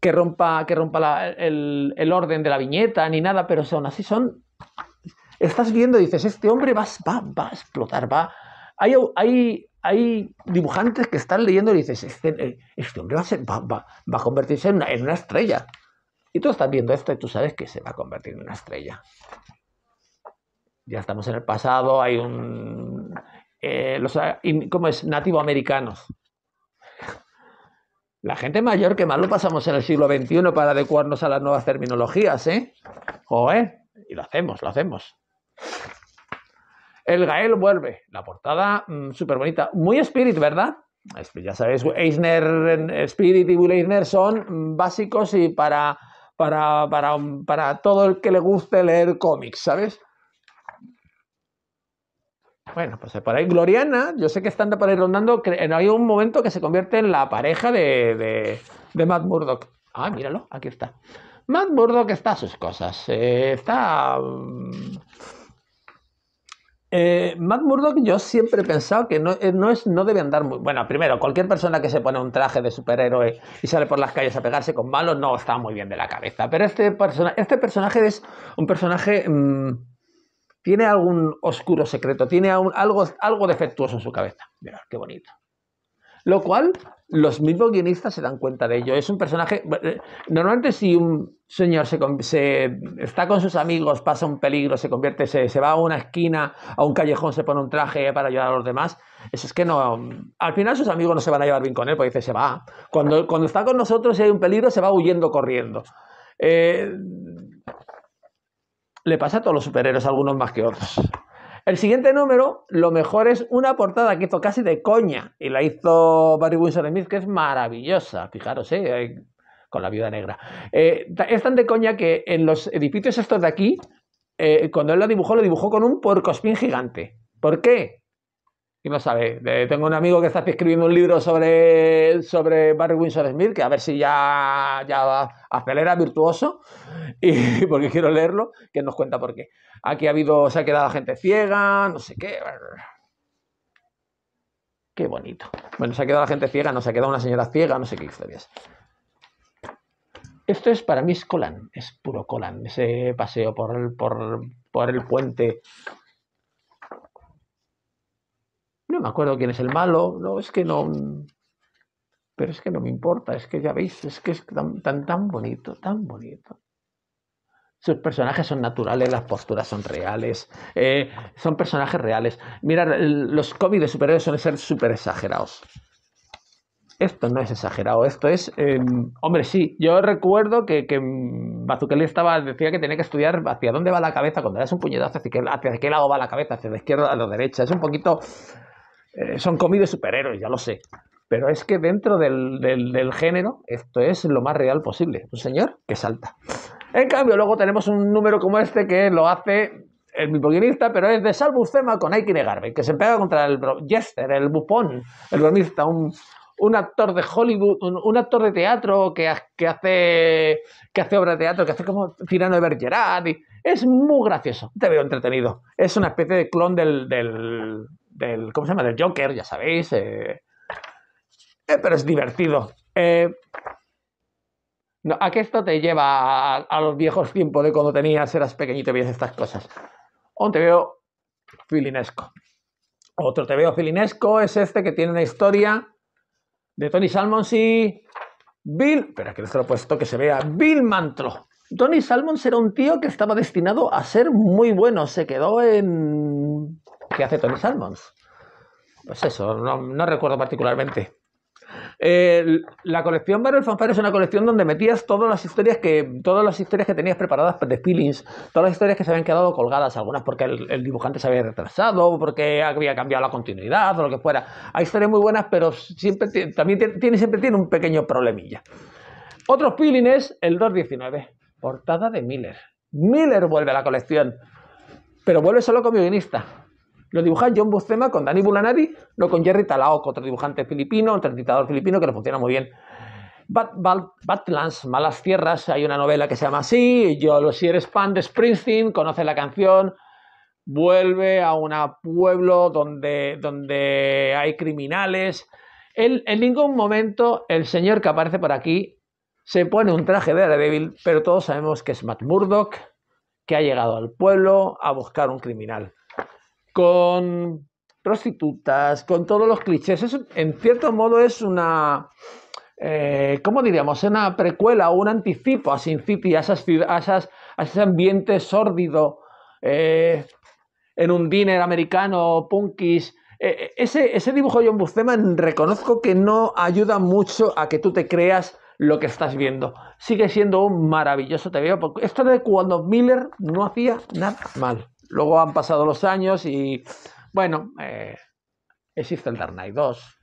S1: que rompa, que rompa el, orden de la viñeta ni nada, pero son así, son... Estás viendo y dices, este hombre va, va, a explotar, va... Hay, hay, dibujantes que están leyendo y dices, este, eh, este hombre va a, convertirse en una estrella. Y tú estás viendo esto y tú sabes que se va a convertir en una estrella. Ya estamos en el pasado, hay un... Eh, ¿Cómo es? Nativo americanos. La gente mayor, que más lo pasamos en el siglo XXI para adecuarnos a las nuevas terminologías, ¿eh? Joder, y lo hacemos, lo hacemos. El Gael vuelve. La portada mm, súper bonita. Muy Spirit, ¿verdad? Ya sabéis, Eisner, Spirit y Will Eisner son básicos y para para, para, para todo el que le guste leer cómics, ¿sabes? Bueno, pues por ahí Gloriana, yo sé que están por ahí rondando, hay un momento que se convierte en la pareja de, de, de Matt Murdock. Ah, míralo, aquí está. Matt Murdock está a sus cosas, eh, está... Mm, eh, Matt Murdock yo siempre he pensado que no, eh, es, no debe andar muy... Bueno, primero, cualquier persona que se pone un traje de superhéroe y sale por las calles a pegarse con malos no está muy bien de la cabeza. Pero este, este personaje es un personaje... Mm, tiene algún oscuro secreto, tiene algo, algo defectuoso en su cabeza. Mirad, qué bonito. Lo cual, los mismos guionistas se dan cuenta de ello. Es un personaje... Eh, normalmente si un señor se, está con sus amigos, pasa un peligro, se convierte, se, va a una esquina, a un callejón, se pone un traje para ayudar a los demás. Eso es que no. Al final sus amigos no se van a llevar bien con él, porque dice, se va. Cuando, cuando está con nosotros y hay un peligro, se va huyendo corriendo. Eh, le pasa a todos los superhéroes, algunos más que otros. El siguiente número, lo mejor es una portada que hizo casi de coña y la hizo Barry Winsor Smith, que es maravillosa. Fijaros, ¿eh? con la viuda negra. Eh, es tan de coña que en los edificios estos de aquí, eh, cuando él lo dibujó, lo dibujó con un porcospín gigante. ¿Por qué? Y no sabe, tengo un amigo que está escribiendo un libro sobre, sobre Barry Winsor Smith, que a ver si ya, ya acelera virtuoso, y porque quiero leerlo, que nos cuenta por qué. Aquí ha habido, se ha quedado gente ciega, no sé qué. Qué bonito. Bueno, se ha quedado la gente ciega, no se ha quedado una señora ciega, no sé qué historias. Esto es para mí es Colan, es puro Colan, ese paseo por el, por, el puente. No me acuerdo quién es el malo, no, es que no. Pero es que no me importa, es que ya veis, es que es tan, tan, bonito, tan bonito. Sus personajes son naturales, las posturas son reales, eh, son personajes reales. Mira, los cómics de superhéroes suelen ser súper exagerados. Esto no es exagerado, esto es... Em, hombre, sí, yo recuerdo que, que estaba, decía que tenía que estudiar hacia dónde va la cabeza, cuando le das un puñetazo, hacia qué, hacia qué lado va la cabeza, hacia la izquierda, o a la derecha, es un poquito... Eh, son comidos superhéroes, ya lo sé. Pero es que dentro del, género esto es lo más real posible. Un señor que salta. En cambio, luego tenemos un número como este que lo hace el bipoquinista, pero es de Salvo Zema con Aikine Garvey, que se pega contra el Jester, el bupón. el bromista, un, un actor de Hollywood, un, actor de teatro que, que, hace, que hace obra de teatro, que hace como Cirano de es muy gracioso, te veo entretenido. Es una especie de clon del, ¿cómo se llama? Del Joker, ya sabéis. Eh, eh, pero es divertido. Eh, ¿A qué esto te lleva a, los viejos tiempos de cuando tenías, eras pequeñito y veías estas cosas? te veo filinesco. Otro te veo filinesco es este que tiene una historia de Tony Salmons y Bill, pero que no se lo he puesto que se vea, Bill Mantro. Tony Salmons era un tío que estaba destinado a ser muy bueno, se quedó en... ¿Qué hace Tony Salmons? Pues eso, no recuerdo particularmente. Eh, la colección Marvel Fanfare es una colección donde metías todas las historias que todas las historias que tenías preparadas de feelings, todas las historias que se habían quedado colgadas, algunas porque el, dibujante se había retrasado, porque había cambiado la continuidad o lo que fuera. Hay historias muy buenas, pero siempre también tiene, siempre tiene un pequeño problemilla. Otros peeling es el 219, portada de Miller. Miller vuelve a la colección, pero vuelve solo como guionista lo dibuja John Buscema con Danny Bulanari, no con Jerry Talaoco, otro dibujante filipino, otro dictador filipino que le funciona muy bien. Batlands, Malas Tierras, hay una novela que se llama así, yo si eres fan de Springsteen, conoce la canción, vuelve a un pueblo donde, donde hay criminales. en ningún momento el señor que aparece por aquí se pone un traje de débil, pero todos sabemos que es Matt Murdock, que ha llegado al pueblo a buscar un criminal con prostitutas, con todos los clichés. en cierto modo es una, eh, ¿cómo diríamos? Una precuela o un anticipo a Sincipi, a, a, ese ambiente sórdido eh, en un diner americano, punkis. Eh, ese, ese dibujo de John Buscema reconozco que no ayuda mucho a que tú te creas lo que estás viendo. Sigue siendo un maravilloso te veo. Esto de cuando Miller no hacía nada mal. Luego han pasado los años y, bueno, eh, existe el Dark Knight 2.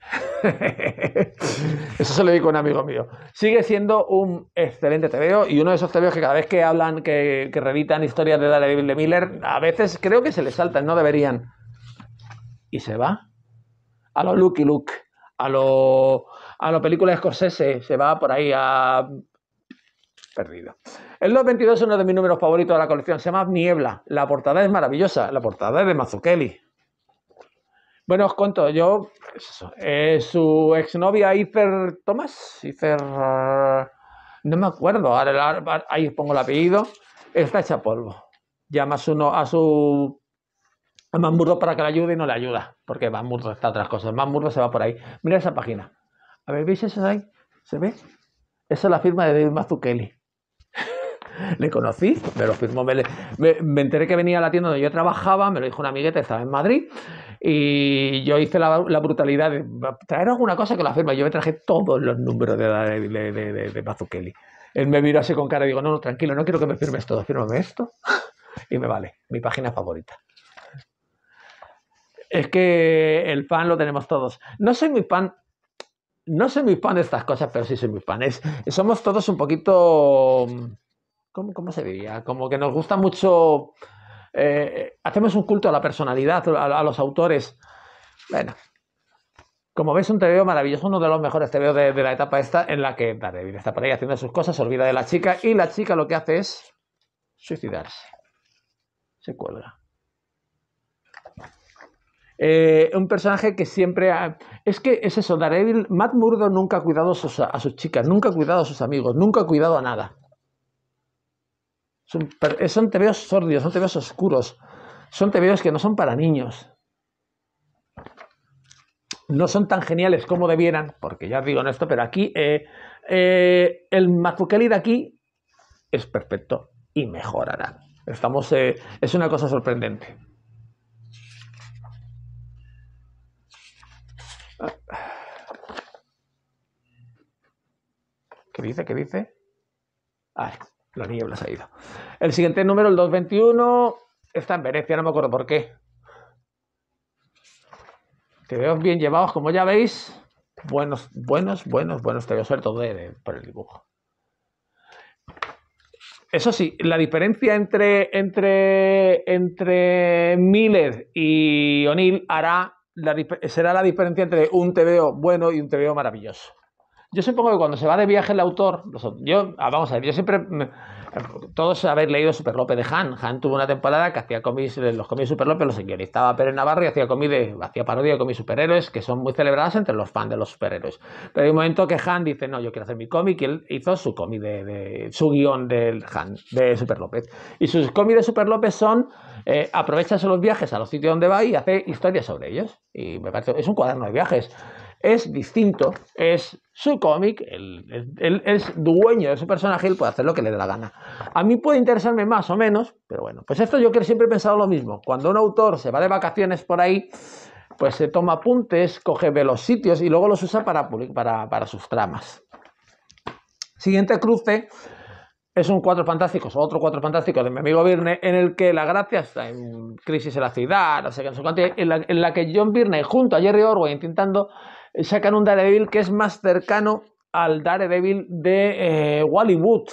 S1: Eso se lo digo a un amigo mío. Sigue siendo un excelente TVO y uno de esos TVOs que cada vez que hablan, que, que historias de Daredevil de Miller, a veces creo que se les saltan, no deberían. Y se va. A lo Lucky Luke, a lo, a película de se va por ahí a perdido. El 2-22 es uno de mis números favoritos de la colección, se llama Niebla. La portada es maravillosa, la portada es de Mazzucchelli. Bueno, os cuento, yo, es eh, su exnovia Ifer Tomás, Ifer, ah, no me acuerdo, ahora, ahí pongo el apellido, está hecha polvo. Llama a su, a su a para que le ayude y no le ayuda, porque Mamburdo está otras cosas. Mamburdo se va por ahí. Mira esa página. A ver, ¿veis eso ahí? ¿Se ve? Esa es la firma de David Mazzucchelli le conocí, me lo firmó, me, enteré que venía a la tienda donde yo trabajaba, me lo dijo una amigueta, estaba en Madrid, y yo hice la, brutalidad de traer alguna cosa que la firma. Yo me traje todos los números de, de, de, de, Él me miró así con cara y digo, no, no, tranquilo, no quiero que me firmes todo, fírmame esto. Y me vale, mi página favorita. Es que el pan lo tenemos todos. No soy muy pan, no soy muy pan de estas cosas, pero sí soy muy pan. somos todos un poquito ¿Cómo, se diría? Como que nos gusta mucho... Eh, hacemos un culto a la personalidad, a, los autores. Bueno, como ves, un TVO maravilloso, uno de los mejores TVO de, de la etapa esta, en la que Daredevil está por ahí haciendo sus cosas, se olvida de la chica, y la chica lo que hace es suicidarse. Se cuelga. Eh, un personaje que siempre... Ha... Es que es eso, Daredevil, Matt Murdo nunca ha cuidado a sus chicas, nunca ha cuidado a sus amigos, nunca ha cuidado a nada. Son, eh, son sordios, son tebeos oscuros, son tebeos que no son para niños. No son tan geniales como debieran, porque ya digo en esto, pero aquí el eh, eh, el Mazukeli de aquí es perfecto y mejorará. Estamos, eh, es una cosa sorprendente. Ah. ¿Qué dice? ¿Qué dice? Ah, la niebla se ha ido. El siguiente número, el 221, está en Venecia, no me acuerdo por qué. Te veo bien llevados, como ya veis. Buenos, buenos, buenos, buenos. Te veo suelto, por el dibujo. Eso sí, la diferencia entre, entre, entre Miller y O'Neill será la diferencia entre un veo bueno y un veo maravilloso. Yo supongo que cuando se va de viaje el autor, yo, ah, vamos a ver, yo siempre, todos habéis leído Super López de Han. Han tuvo una temporada que hacía cómics, eh, los cómics Super López los estaba Pérez Navarro y hacía, de, hacía parodia de cómics superhéroes que son muy celebradas entre los fans de los superhéroes. Pero hay un momento que Han dice, no, yo quiero hacer mi cómic y él hizo su cómic de, su guión de Han, de Super López. Y sus cómics de Super López son, eh, los viajes a los sitios donde va y hace historias sobre ellos. Y me parece, es un cuaderno de viajes es distinto, es su cómic, él, es dueño de su personaje, él puede hacer lo que le dé la gana. A mí puede interesarme más o menos, pero bueno, pues esto yo que siempre he pensado lo mismo. Cuando un autor se va de vacaciones por ahí, pues se toma apuntes, coge ve los sitios y luego los usa para, para sus tramas. Siguiente cruce es un Cuatro Fantásticos, otro Cuatro Fantásticos de mi amigo Virne en el que la gracia está en Crisis en la Ciudad, en la, en la que John Virne junto a Jerry Orwell intentando sacan un Daredevil que es más cercano al Daredevil de eh, Wallywood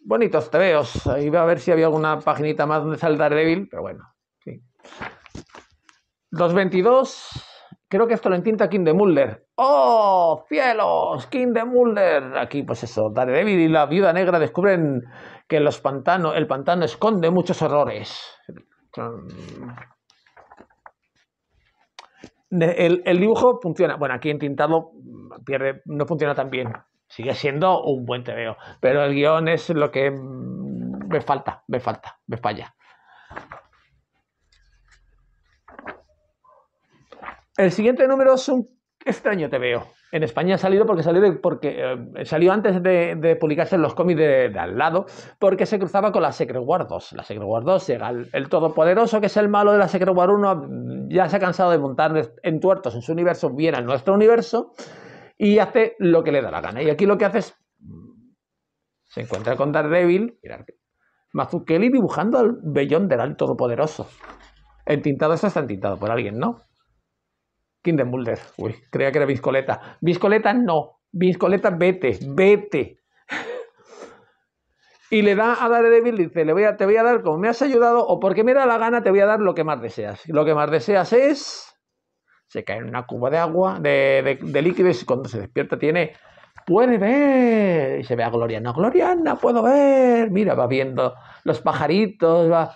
S1: Bonitos te Bonitos tebeos. Iba a ver si había alguna paginita más donde sale Daredevil, pero bueno. 222. Creo que esto lo tinta King de Mulder. ¡Oh, cielos! King de Mulder. Aquí, pues eso, Daredevil y la Viuda Negra descubren que los pantanos, el pantano esconde muchos errores. El, dibujo funciona. Bueno, aquí en Tintado mm, pierde, no funciona tan bien. Sigue siendo un buen TVO. Pero el guión es lo que mm, me falta, me falta, me falla. El siguiente número es un extraño TVO. En España ha salido porque salió, eh, antes de, publicarse en los cómics de, al lado, porque se cruzaba con la Secret War 2. La Secret War 2 llega el, todopoderoso, que es el malo de la Secret War 1, ya se ha cansado de montar en tuertos en su universo, viene a nuestro universo y hace lo que le da la gana. Y aquí lo que hace es. Se encuentra con Daredevil, mirad, Mazukeli dibujando al vellón del Alto Todopoderoso. Entintado, esto está entintado por alguien, ¿no? Mulder, uy, creía que era Biscoleta. Biscoleta, no, Biscoleta, vete, vete. Y le da a Daredevil, dice, le voy a, te voy a dar como me has ayudado o porque me da la gana, te voy a dar lo que más deseas. Lo que más deseas es... Se cae en una cuba de agua, de, de, líquidos, y cuando se despierta tiene... Puede ver. Y se ve a Gloriana. Gloriana, puedo ver. Mira, va viendo los pajaritos, va...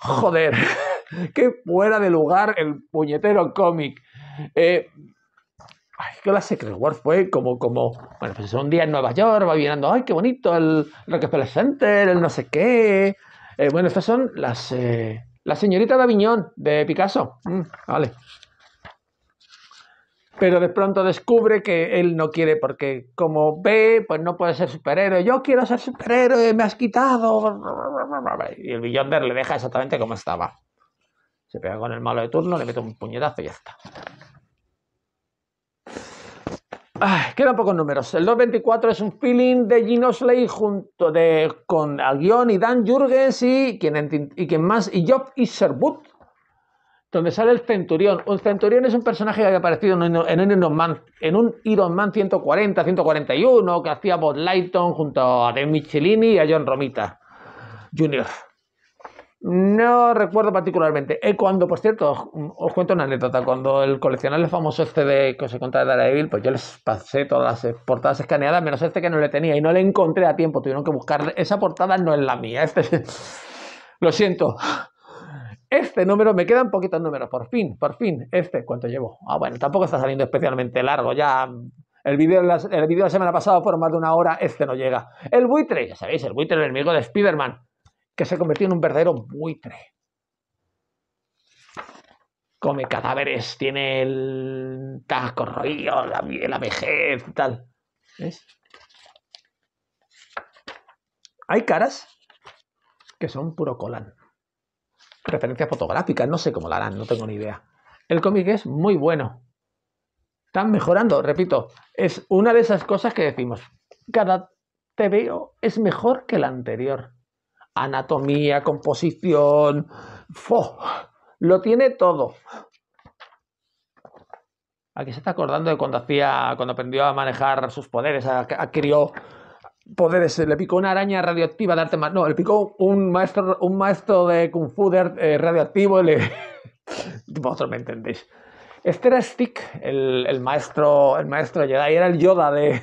S1: Joder, qué fuera de lugar el puñetero cómic. Eh, que la Secret World fue como, bueno, pues un día en Nueva York, va viendo, ay, qué bonito, el Rockefeller Center, el no sé qué. Eh, bueno, estas son las, eh, la señorita de Aviñón, de Picasso. Mm, vale. Pero de pronto descubre que él no quiere, porque como ve, pues no puede ser superhéroe. Yo quiero ser superhéroe, me has quitado. Y el Billonder le deja exactamente como estaba. Se pega con el malo de turno, le mete un puñetazo y ya está quedan pocos números. El 224 es un feeling de Gino junto de, con al guión y Dan Jurgens y quien, más, y Job Isherwood. donde sale el Centurión. Un Centurión es un personaje que ha aparecido en un, en Iron, Man, 140, 141, que hacía Bob Lighton junto a de Michelini y a John Romita Jr. No recuerdo particularmente. Eh, cuando, por cierto, os, cuento una anécdota. Cuando el coleccionable famoso este de que os he contado de Daredevil, pues yo les pasé todas las portadas escaneadas, menos este que no le tenía y no le encontré a tiempo. Tuvieron que buscar. Esa portada no es la mía. Este, lo siento. Este número, me quedan poquitos números, por fin, por fin. Este, ¿cuánto llevo? Ah, bueno, tampoco está saliendo especialmente largo. Ya el vídeo el de la semana pasada por más de una hora, este no llega. El buitre, ya sabéis, el buitre, el enemigo de Spider-Man que se convirtió en un verdadero buitre. Come cadáveres, tiene el taco roído, la, la y tal. ¿Ves? Hay caras que son puro colán. Referencias fotográfica, no sé cómo la harán, no tengo ni idea. El cómic es muy bueno. Están mejorando, repito. Es una de esas cosas que decimos. Cada veo es mejor que la anterior anatomía, composición, ¡fo! lo tiene todo. Aquí se está acordando de cuando hacía, cuando aprendió a manejar sus poderes, adquirió poderes, le picó una araña radioactiva de arte no, le picó un maestro, un maestro de kung fu de eh, radioactivo, le... vosotros me entendéis. Este era Stick, el, maestro, el maestro Jedi, era el Yoda de...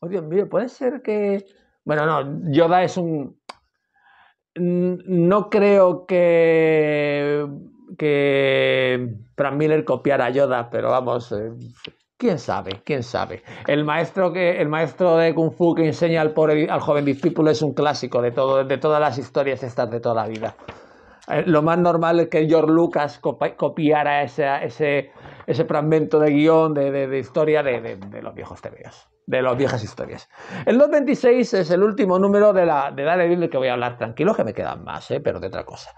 S1: Oh mire! puede ser que... Bueno, no, Yoda es un, no creo que, que Miller copiara a Yoda, pero vamos, eh, quién sabe, quién sabe. El maestro, que, el maestro de Kung Fu que enseña al, al joven discípulo es un clásico de, todo, de todas las historias estas de toda la vida. Eh, lo más normal es que George Lucas copiara ese, fragmento de guión, de, historia de, los viejos tebeos, de las viejas historias. El 226 es el último número de, la, de Daredevil del que voy a hablar tranquilo, que me quedan más, eh, pero de otra cosa.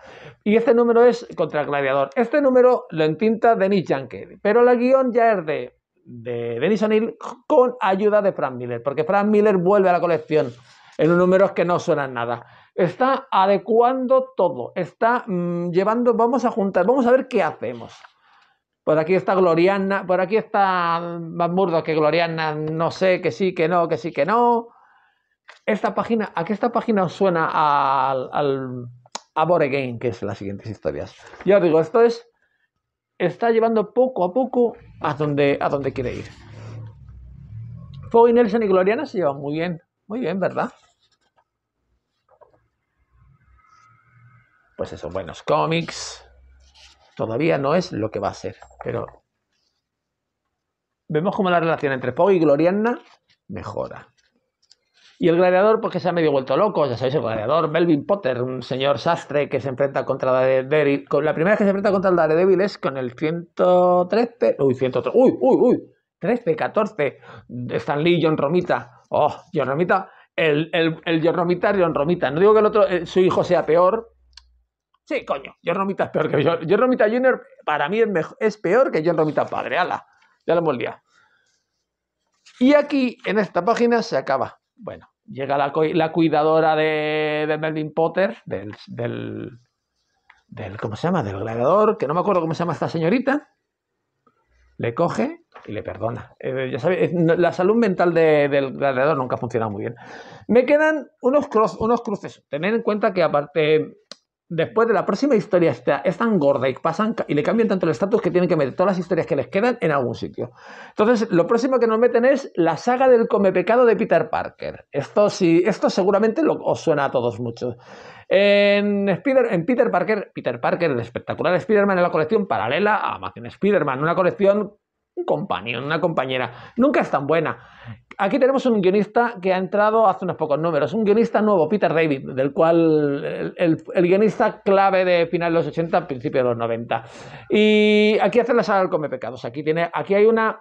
S1: Y este número es contra el gladiador. Este número lo entinta Denis Janke, pero la guión ya es de, de Denis O'Neill con ayuda de Frank Miller, porque Frank Miller vuelve a la colección en números que no suenan nada está adecuando todo, está mm, llevando, vamos a juntar, vamos a ver qué hacemos. Por aquí está Gloriana, por aquí está Mamurdo, que Gloriana no sé, que sí, que no, que sí, que no. Esta página, ¿a qué esta página os suena al, al a Boregain, que es las siguientes historias? Ya os digo, esto es, está llevando poco a poco a donde, a donde quiere ir. Foggy Nelson y Gloriana se llevan muy bien, muy bien, ¿verdad? pues esos buenos cómics. Todavía no es lo que va a ser, pero vemos como la relación entre Poe y Gloriana mejora. Y el gladiador, porque pues, se ha medio vuelto loco, ya sabéis, el gladiador, Melvin Potter, un señor sastre que se enfrenta contra Daredevil. la primera vez que se enfrenta contra el Daredevil es con el 113. Uy, 103. Uy, uy, uy. 13, 14. Stan Lee, John Romita. Oh, John Romita. El, el, el John Romita, John Romita. No digo que el otro, eh, su hijo sea peor, Sí, coño, John Romita es peor que yo. John Romita Junior. para mí es, mejor, peor que John Romita padre. Ala, ya lo hemos Y aquí, en esta página, se acaba. Bueno, llega la, cuidadora de, de, Melvin Potter, del, del, ¿cómo se llama? Del gladiador, que no me acuerdo cómo se llama esta señorita. Le coge y le perdona. Eh, ya sabéis, eh, la salud mental del gladiador nunca ha funcionado muy bien. Me quedan unos, unos cruces. tener en cuenta que aparte después de la próxima historia está, es tan gorda y pasan y le cambian tanto el estatus que tienen que meter todas las historias que les quedan en algún sitio. Entonces, lo próximo que nos meten es la saga del come pecado de Peter Parker. Esto sí, esto seguramente lo, os suena a todos mucho En, Spider, en Peter Parker, Peter Parker, el espectacular Spider-Man en la colección paralela a Amazing Spider-Man, una colección un compañero, una compañera. Nunca es tan buena. Aquí tenemos un guionista que ha entrado hace unos pocos números, un guionista nuevo, Peter David, del cual el, guionista clave de finales de los 80, principio de los 90. Y aquí hace la sala del Come Pecados. Aquí, tiene, aquí hay una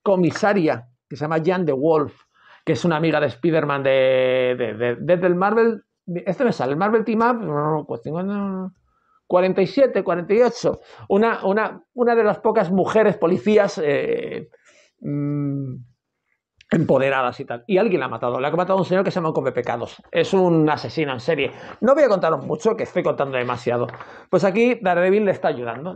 S1: comisaria que se llama Jan de Wolf, que es una amiga de Spider-Man de, de, Marvel. Este me sale, el Marvel Team Up. 47, 48, una, una, una de las pocas mujeres policías eh, mm, empoderadas y tal. Y alguien la ha matado. La ha matado un señor que se llama Come Pecados. Es un asesino en serie. No voy a contaros mucho, que estoy contando demasiado. Pues aquí Daredevil le está ayudando.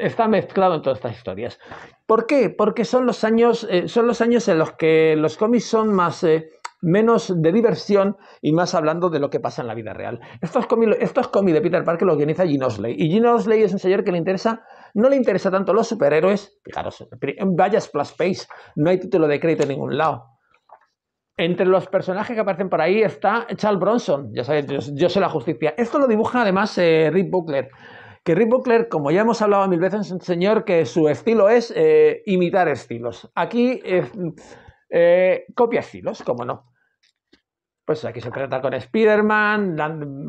S1: está mezclado en todas estas historias. ¿Por qué? Porque son los años, eh, son los años en los que los cómics son más... Eh, menos de diversión y más hablando de lo que pasa en la vida real. Estos cómics estos de Peter Parker lo organiza Gene Osley. Y Gene Osley es un señor que le interesa, no le interesa tanto los superhéroes. Fijaros, vaya Splash space no hay título de crédito en ningún lado. Entre los personajes que aparecen por ahí está Charles Bronson, ya sabéis, yo, sé la justicia. Esto lo dibuja además eh, Rick Buckler que Rick Buckler, como ya hemos hablado mil veces, es un señor que su estilo es eh, imitar estilos. Aquí eh, copia estilos, como no. Pues aquí se trata con Spider-Man,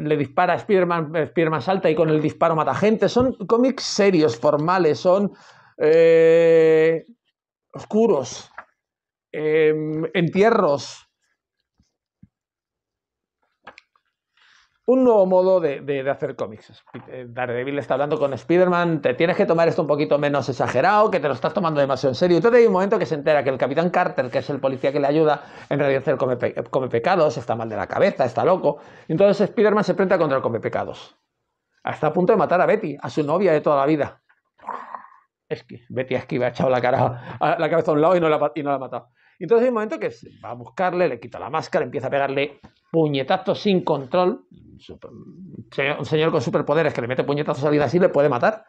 S1: le dispara a Spider-Man, Spider-Man salta y con el disparo mata gente. Son cómics serios, formales, son eh, oscuros, em, entierros, un nuevo modo de, hacer cómics. Eh, Daredevil está hablando con Spider-Man, te tienes que tomar esto un poquito menos exagerado, que te lo estás tomando demasiado en serio. Entonces hay un momento que se entera que el capitán Carter, que es el policía que le ayuda, en realidad el come, pecados, está mal de la cabeza, está loco. Entonces Spider-Man se enfrenta contra el come pecados. Hasta a punto de matar a Betty, a su novia de toda la vida. Es que Betty Esquiva ha echado la, cara, la cabeza a un lado y no la, y no la ha matado. Entonces hay un momento que va a buscarle, le quita la máscara, empieza a pegarle puñetazos sin control, un señor con superpoderes que le mete puñetazos a vida así le puede matar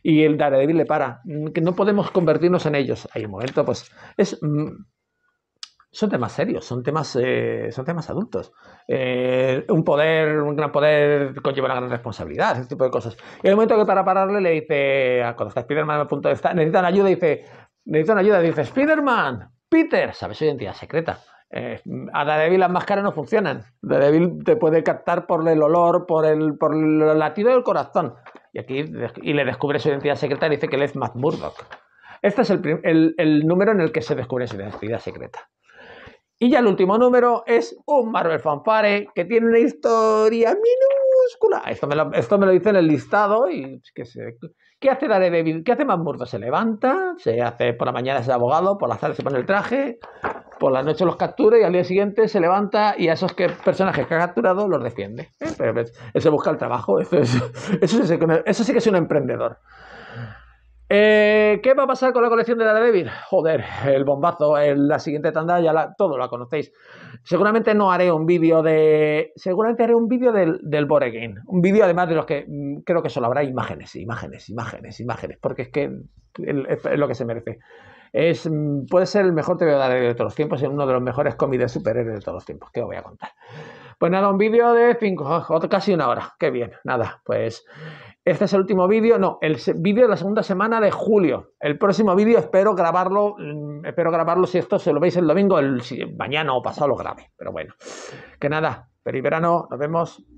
S1: y el Daredevil le para. Mm, que no podemos convertirnos en ellos. Hay un momento, pues, es... Mm, son temas serios, son temas, eh, son temas adultos. Eh, un poder, un gran poder conlleva una gran responsabilidad, ese tipo de cosas. Y en el momento que para pararle le dice, ah, cuando está spider punto de estar, necesitan ayuda, dice, necesitan ayuda, dice, spider Peter, sabes su identidad secreta. Eh, a Daredevil las máscaras no funcionan. Daredevil te puede captar por el olor, por el, por el latido del corazón. Y aquí y le descubre su identidad secreta y dice que él es Matt Murdock. Este es el, el, número en el que se descubre su identidad secreta. Y ya el último número es un Marvel Fanfare que tiene una historia minúscula esto me lo, esto me lo dice en el listado y que se, ¿qué hace Daredevil? ¿Qué hace Manburto? Se levanta, se hace por la mañana es abogado, por la tarde se pone el traje, por la noche los captura y al día siguiente se levanta y a esos que, personajes que ha capturado los defiende. ¿eh? Pero, busca el trabajo, eso, sí, que es un emprendedor. Eh, ¿Qué va a pasar con la colección de Daredevil? Joder, el bombazo, la siguiente tanda, ya todo la conocéis. Seguramente no haré un vídeo de. Seguramente haré un vídeo del, del Un vídeo además de los que mm, creo que solo habrá imágenes, imágenes, imágenes, imágenes, porque es que es lo que se merece. Es, mm, puede ser el mejor TV de todos los tiempos y uno de los mejores cómics de superhéroes de todos los tiempos. ¿Qué os voy a contar? Pues nada, un vídeo de cinco, casi una hora. Qué bien, nada. Pues este es el último vídeo, no, el vídeo de la segunda semana de julio. El próximo vídeo espero grabarlo, mm, espero grabarlo si esto se lo veis el domingo, el, mañana o pasado lo grabe. Pero bueno, que nada, peri verano, nos vemos.